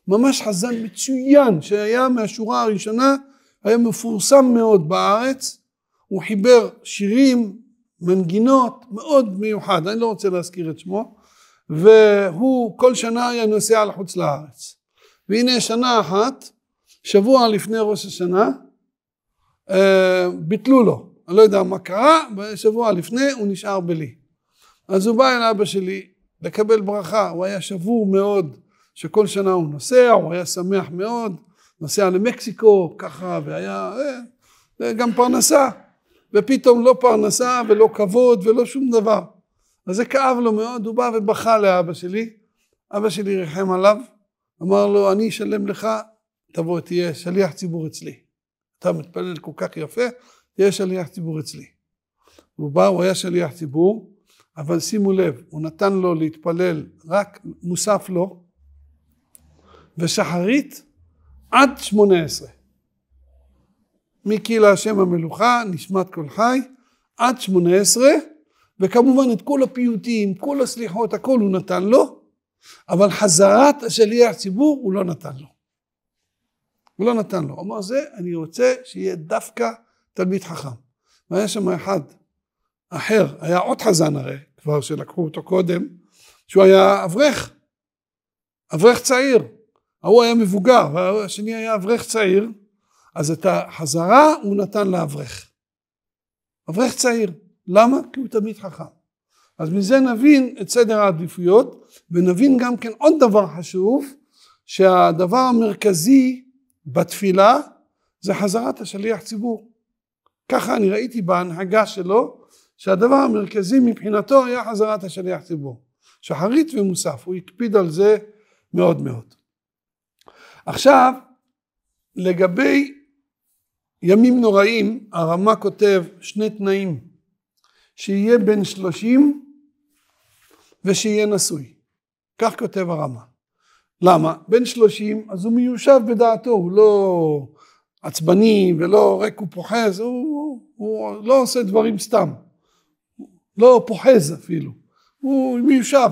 ממש חזן מצוין שהיה מהשורה הראשונה, היה מפורסם מאוד בארץ, הוא חיבר שירים, מנגינות, מאוד מיוחד, אני לא רוצה להזכיר את שמו, והוא כל שנה היה נוסע לחוץ לארץ. והנה שנה אחת, שבוע לפני ראש השנה, אה, ביטלו לו. אני לא יודע מה קרה, בשבוע לפני הוא נשאר בלי. אז הוא בא אל אבא שלי לקבל ברכה, הוא היה שבור מאוד, שכל שנה הוא נוסע, הוא היה שמח מאוד, נוסע למקסיקו, ככה, והיה, אה, גם פרנסה, ופתאום לא פרנסה ולא כבוד ולא שום דבר. אז זה כאב לו מאוד, הוא בא ובכה לאבא שלי, אבא שלי ריחם עליו, אמר לו, אני אשלם לך, תבוא, תהיה שליח ציבור אצלי. אתה מתפלל כל כך יפה, תהיה שליח ציבור אצלי. הוא בא, הוא היה שליח ציבור, אבל שימו לב, הוא נתן לו להתפלל רק מוסף לו, ושחרית עד שמונה עשרה. מקהילה השם המלוכה, נשמת כל חי, עד שמונה עשרה, וכמובן את כל הפיוטים, כל הסליחות, הכל הוא נתן לו, אבל חזרת השליח ציבור הוא לא נתן לו. הוא לא נתן לו. הוא אמר זה, אני רוצה שיהיה דווקא תלמיד חכם. והיה שם אחד אחר, היה עוד חזן הרי, כבר שלקחו אותו קודם, שהוא היה אברך, אברך צעיר. ההוא היה מבוגר, והשני היה אברך צעיר, אז את החזרה הוא נתן לאברך. אברך צעיר. למה? כי הוא תלמיד חכם. אז מזה נבין את סדר העדיפויות ונבין גם כן עוד דבר חשוב שהדבר המרכזי בתפילה זה חזרת השליח ציבור. ככה אני ראיתי בהנהגה שלו שהדבר המרכזי מבחינתו היה חזרת השליח ציבור. שחרית ומוסף, הוא הקפיד על זה מאוד מאוד. עכשיו לגבי ימים נוראים הרמ"א כותב שני תנאים שיהיה בן שלושים ושיהיה נשוי. כך כותב הרמב"ם. למה? בן שלושים, אז הוא מיושב בדעתו, הוא לא עצבני ולא ריק ופוחז, הוא, הוא לא עושה דברים סתם. לא פוחז אפילו, הוא מיושב.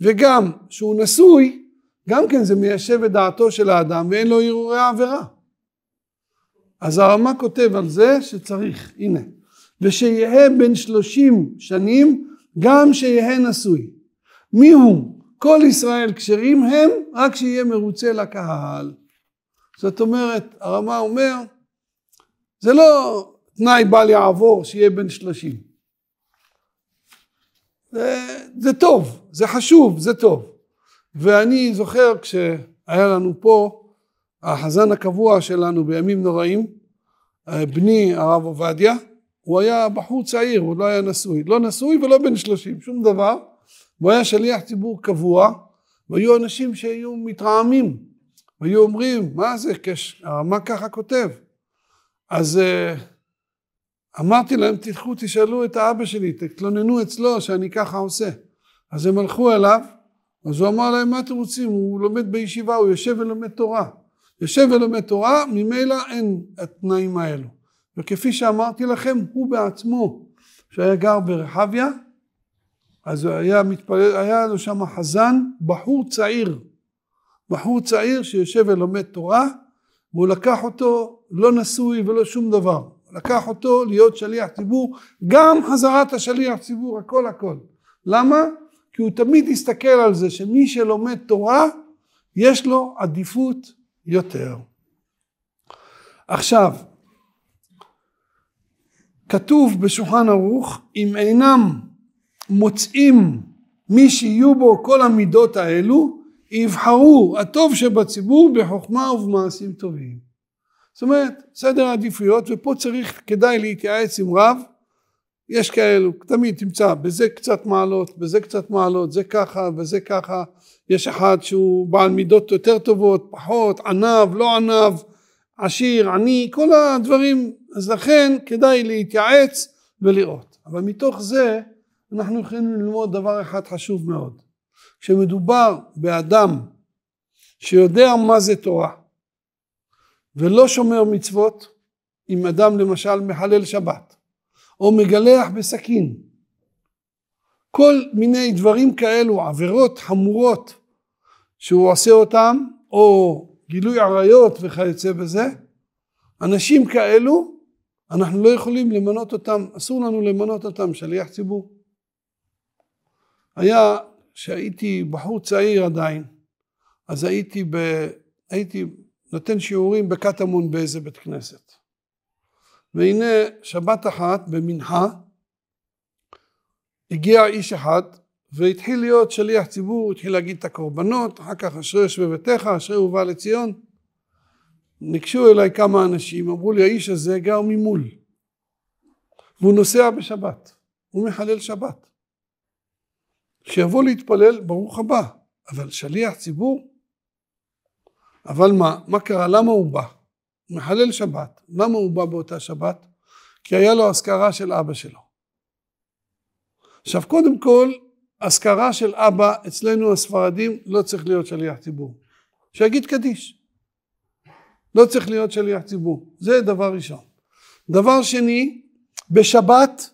וגם שהוא נשוי, גם כן זה מיישב את דעתו של האדם ואין לו הרהורי עבירה. אז הרמה כותב על זה שצריך, הנה, ושיהא בן שלושים שנים גם שיהא נשוי. מי הוא? כל ישראל כשרים הם, רק שיהיה מרוצה לקהל. זאת אומרת, הרמה אומר, זה לא תנאי בל יעבור שיהיה בן שלושים. זה, זה טוב, זה חשוב, זה טוב. ואני זוכר כשהיה לנו פה החזן הקבוע שלנו בימים נוראים, אה, בני הרב עובדיה, הוא היה בחור צעיר, הוא לא היה נשוי, לא נשוי ולא בן שלושים, שום דבר, הוא היה שליח ציבור קבוע, והיו אנשים שהיו מתרעמים, והיו אומרים, מה זה, כש... מה ככה כותב? אז אה, אמרתי להם, תלכו תשאלו את האבא שלי, תתלוננו אצלו שאני ככה עושה. אז הם הלכו אליו, אז הוא אמר להם, מה אתם רוצים? הוא לומד בישיבה, הוא יושב ולומד תורה. יושב ולומד תורה, ממילא אין התנאים האלו. וכפי שאמרתי לכם, הוא בעצמו, שהיה גר ברחביה, אז היה מתפלל, היה לו שם חזן, בחור צעיר, בחור צעיר שיושב ולומד תורה, והוא לקח אותו, לא נשוי ולא שום דבר, לקח אותו להיות שליח ציבור, גם חזרת השליח ציבור, הכל הכל. למה? כי הוא תמיד הסתכל על זה שמי שלומד תורה, יש לו עדיפות יותר. עכשיו, כתוב בשולחן ערוך אם אינם מוצאים מי שיהיו בו כל המידות האלו יבחרו הטוב שבציבור בחוכמה ובמעשים טובים. זאת אומרת סדר עדיפויות ופה צריך כדאי להתייעץ עם רב יש כאלו תמיד תמצא בזה קצת מעלות בזה קצת מעלות זה ככה וזה ככה יש אחד שהוא בעל מידות יותר טובות פחות עניו לא עניו עשיר, עני, כל הדברים, אז לכן כדאי להתייעץ ולראות. אבל מתוך זה אנחנו יכולים ללמוד דבר אחד חשוב מאוד. כשמדובר באדם שיודע מה זה תורה ולא שומר מצוות, אם אדם למשל מחלל שבת או מגלח בסכין, כל מיני דברים כאלו, עבירות חמורות שהוא עושה אותם, או גילוי עריות וכיוצא בזה, אנשים כאלו אנחנו לא יכולים למנות אותם, אסור לנו למנות אותם שליח ציבור. היה, כשהייתי בחור צעיר עדיין, אז הייתי, ב, הייתי נותן שיעורים בקטמון באיזה בית כנסת. והנה שבת אחת במנחה הגיע איש אחד והתחיל להיות שליח ציבור, התחיל להגיד את הקורבנות, אחר כך אשרי יושבי ביתך, אשרי ובא לציון. ניגשו אליי כמה אנשים, אמרו לי האיש הזה גר ממול, והוא נוסע בשבת, הוא מחלל שבת. שיבוא להתפלל, ברוך הבא, אבל שליח ציבור? אבל מה, מה קרה, למה הוא בא? הוא מחלל שבת, למה הוא בא באותה שבת? כי היה לו אזכרה של אבא שלו. עכשיו קודם כל אזכרה של אבא, אצלנו הספרדים לא צריך להיות שליח ציבור. שיגיד קדיש. לא צריך להיות שליח ציבור. זה דבר ראשון. דבר שני, בשבת,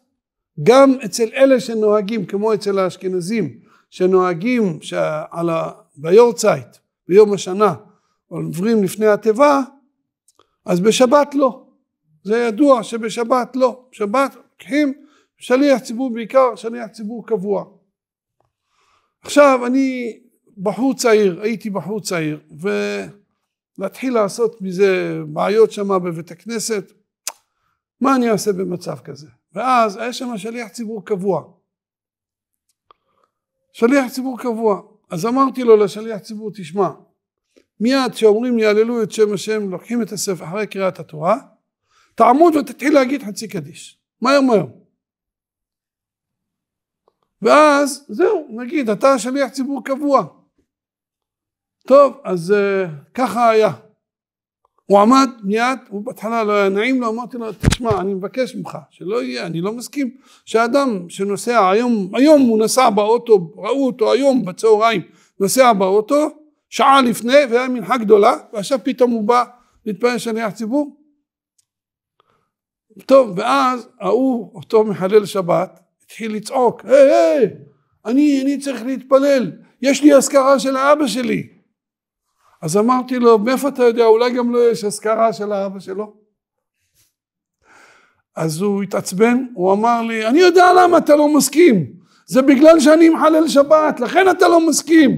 גם אצל אלה שנוהגים, כמו אצל האשכנזים, שנוהגים שעל ה... ביורצייט, ביום השנה, עוברים לפני התיבה, אז בשבת לא. זה ידוע שבשבת לא. בשבת לוקחים שליח ציבור בעיקר, שליח ציבור קבוע. עכשיו אני בחור צעיר, הייתי בחור צעיר, ולהתחיל לעשות מזה בעיות שם בבית הכנסת, מה אני אעשה במצב כזה? ואז היה שם שליח ציבור קבוע. שליח ציבור קבוע. אז אמרתי לו לשליח ציבור, תשמע, מיד שאומרים יעללו את שם השם, לוקחים את הספר אחרי קריאת התורה, תעמוד ותתחיל להגיד חצי קדיש. מהר מהר. ואז זהו, נגיד, אתה שליח ציבור קבוע. טוב, אז uh, ככה היה. הוא עמד מיד, הוא בהתחלה לא היה נעים לו, אמרתי לו, תשמע, אני מבקש ממך, שלא יהיה, אני לא מסכים שאדם שנוסע היום, היום הוא נסע באוטו, ראו אותו היום בצהריים, נוסע באוטו, שעה לפני, והיה מנחה גדולה, ועכשיו פתאום הוא בא להתפלל שליח ציבור. טוב, ואז ההוא, אותו מחלל שבת, התחיל לצעוק, היי hey, היי, hey, אני, אני צריך להתפלל, יש לי אזכרה של האבא שלי. אז אמרתי לו, מאיפה אתה יודע, אולי גם לו לא יש אזכרה של האבא שלו? אז הוא התעצבן, הוא אמר לי, אני יודע למה אתה לא מסכים, זה בגלל שאני מחלל שבת, לכן אתה לא מסכים.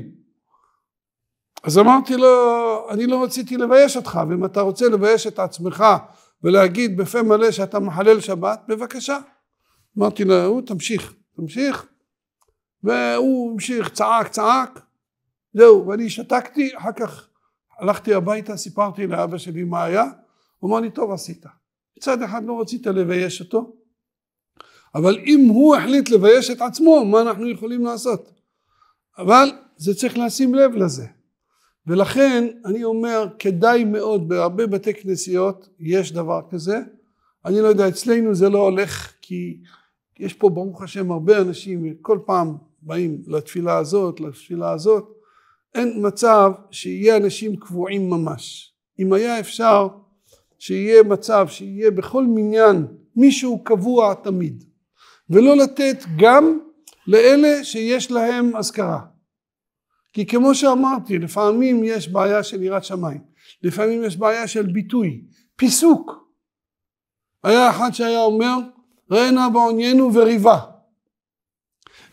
אז אמרתי לו, אני לא רציתי לבייש אותך, ואם אתה רוצה לבייש את עצמך ולהגיד בפה מלא שאתה מחלל שבת, בבקשה. אמרתי לו, תמשיך, תמשיך. והוא המשיך, צעק, צעק. זהו, ואני שתקתי, אחר כך הלכתי הביתה, סיפרתי לאבא שלי מה היה, הוא אמר לי, טוב עשית. מצד אחד לא רצית לבייש אותו, אבל אם הוא החליט לבייש את עצמו, מה אנחנו יכולים לעשות? אבל זה צריך לשים לב לזה. ולכן אני אומר, כדאי מאוד, בהרבה בתי כנסיות יש דבר כזה. אני לא יודע, אצלנו זה לא הולך כי יש פה ברוך השם הרבה אנשים, כל פעם באים לתפילה הזאת, לתפילה הזאת, אין מצב שיהיה אנשים קבועים ממש. אם היה אפשר שיהיה מצב שיהיה בכל מניין מישהו קבוע תמיד, ולא לתת גם לאלה שיש להם אזכרה. כי כמו שאמרתי, לפעמים יש בעיה של יראת שמיים, לפעמים יש בעיה של ביטוי, פיסוק. היה אחד שהיה אומר, ראה נא בעוניינו וריבה.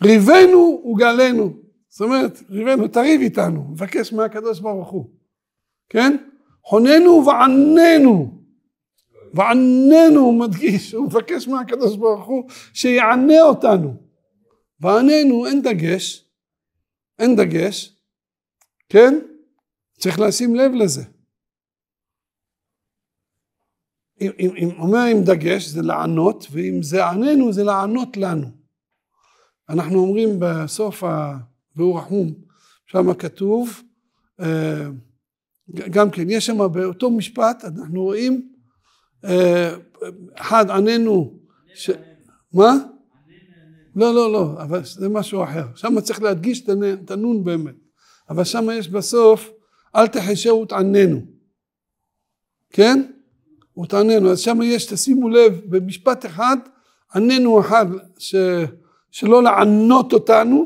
ריבנו וגלנו. זאת אומרת, ריבנו תריב איתנו, מבקש מהקדוש ברוך הוא. כן? חוננו ועננו. ועננו, הוא מדגיש, הוא מבקש מהקדוש ברוך הוא שיענה אותנו. ועננו, אין דגש, אין דגש, כן? צריך לשים לב לזה. אם, אם, אומר עם דגש זה לענות, ואם זה עננו זה לענות לנו. אנחנו אומרים בסוף הביאור החום, שם כתוב, אה, גם כן, יש שם באותו משפט, אנחנו רואים, אה, אחד עננו, ש... מה? לא, לא, לא, אבל זה משהו אחר. שם צריך להדגיש את הנון באמת. אבל שם יש בסוף, אל תחשהו את עננו. כן? ותעננו. אז שם יש, תשימו לב, במשפט אחד, עננו אחד, ש... שלא לענות אותנו,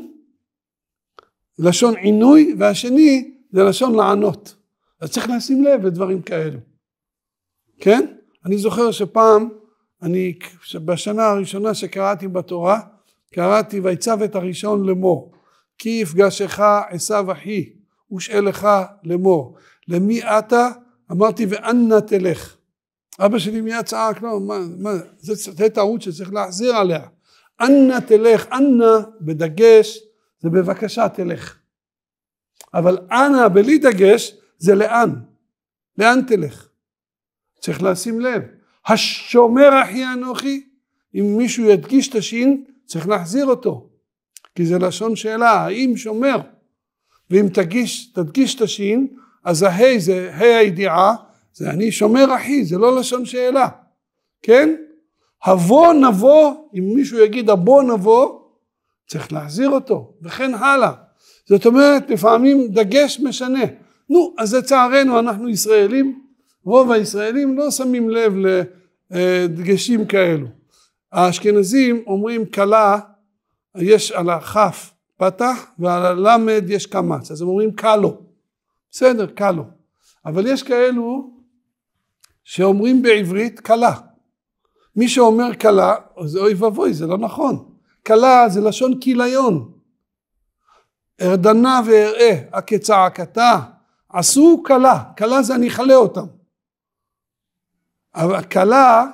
לשון עינוי, והשני זה לשון לענות. אז צריך לשים לב לדברים כאלו, כן? אני זוכר שפעם, אני, בשנה הראשונה שקראתי בתורה, קראתי ויצב את הראשון לאמור, כי יפגשך עשו אחי, ושאלך לאמור, למי אתה? אמרתי ואנה תלך. אבא שלי מיד צעק, לו, לא, מה, מה, זה, זה טעות שצריך להחזיר עליה. אנא תלך, אנא, בדגש, זה בבקשה תלך. אבל אנא, בלי דגש, זה לאן. לאן תלך? צריך לשים לב. השומר אחי אנוכי, אם מישהו ידגיש את השין, צריך להחזיר אותו. כי זה לשון שאלה, האם שומר? ואם תגיש, תדגיש את השין, אז ההי זה ה' הידיעה, זה אני שומר אחי, זה לא לשון שאלה, כן? הבוא נבוא, אם מישהו יגיד הבוא נבוא, צריך להחזיר אותו, וכן הלאה. זאת אומרת, לפעמים דגש משנה. נו, אז לצערנו אנחנו ישראלים, רוב הישראלים לא שמים לב לדגשים כאלו. האשכנזים אומרים כלה, יש על הכף פתח ועל הלמד יש קמץ, אז הם אומרים קלו. בסדר, קלו. אבל יש כאלו שאומרים בעברית כלה. מי שאומר כלה, זה אוי ואבוי, זה לא נכון. כלה זה לשון כיליון. ארדנה ואראה, הכצעקתה, עשו כלה. כלה זה אני אכלה אותם. אבל כלה,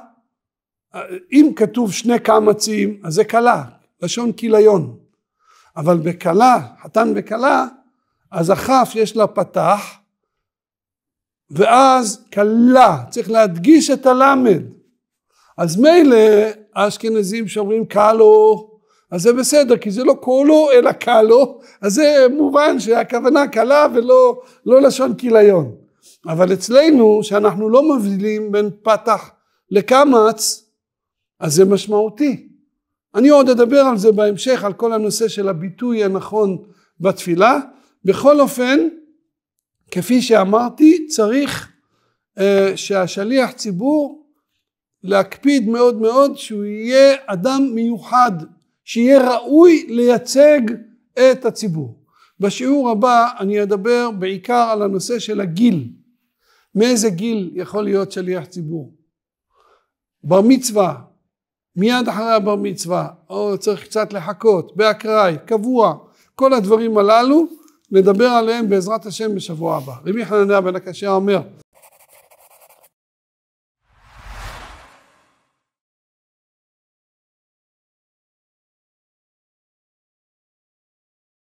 אם כתוב שני קמצים, אז זה כלה, לשון כיליון. אבל בכלה, חתן בכלה, אז הכף יש לה פתח, ואז כלה, צריך להדגיש את הלמד. אז מילא האשכנזים שאומרים קלו, אז זה בסדר, כי זה לא קולו אלא קלו, אז זה מובן שהכוונה קלה ולא לא לשון כיליון. אבל אצלנו, שאנחנו לא מבדילים בין פתח לקמץ, אז זה משמעותי. אני עוד אדבר על זה בהמשך, על כל הנושא של הביטוי הנכון בתפילה. בכל אופן, כפי שאמרתי, צריך אה, שהשליח ציבור להקפיד מאוד מאוד שהוא יהיה אדם מיוחד, שיהיה ראוי לייצג את הציבור. בשיעור הבא אני אדבר בעיקר על הנושא של הגיל. מאיזה גיל יכול להיות שליח ציבור? בר מצווה, מיד אחרי הבר מצווה, או צריך קצת לחכות, באקראי, קבוע, כל הדברים הללו. נדבר עליהם בעזרת השם בשבוע הבא. רבי חנניה בן הקשיא אומר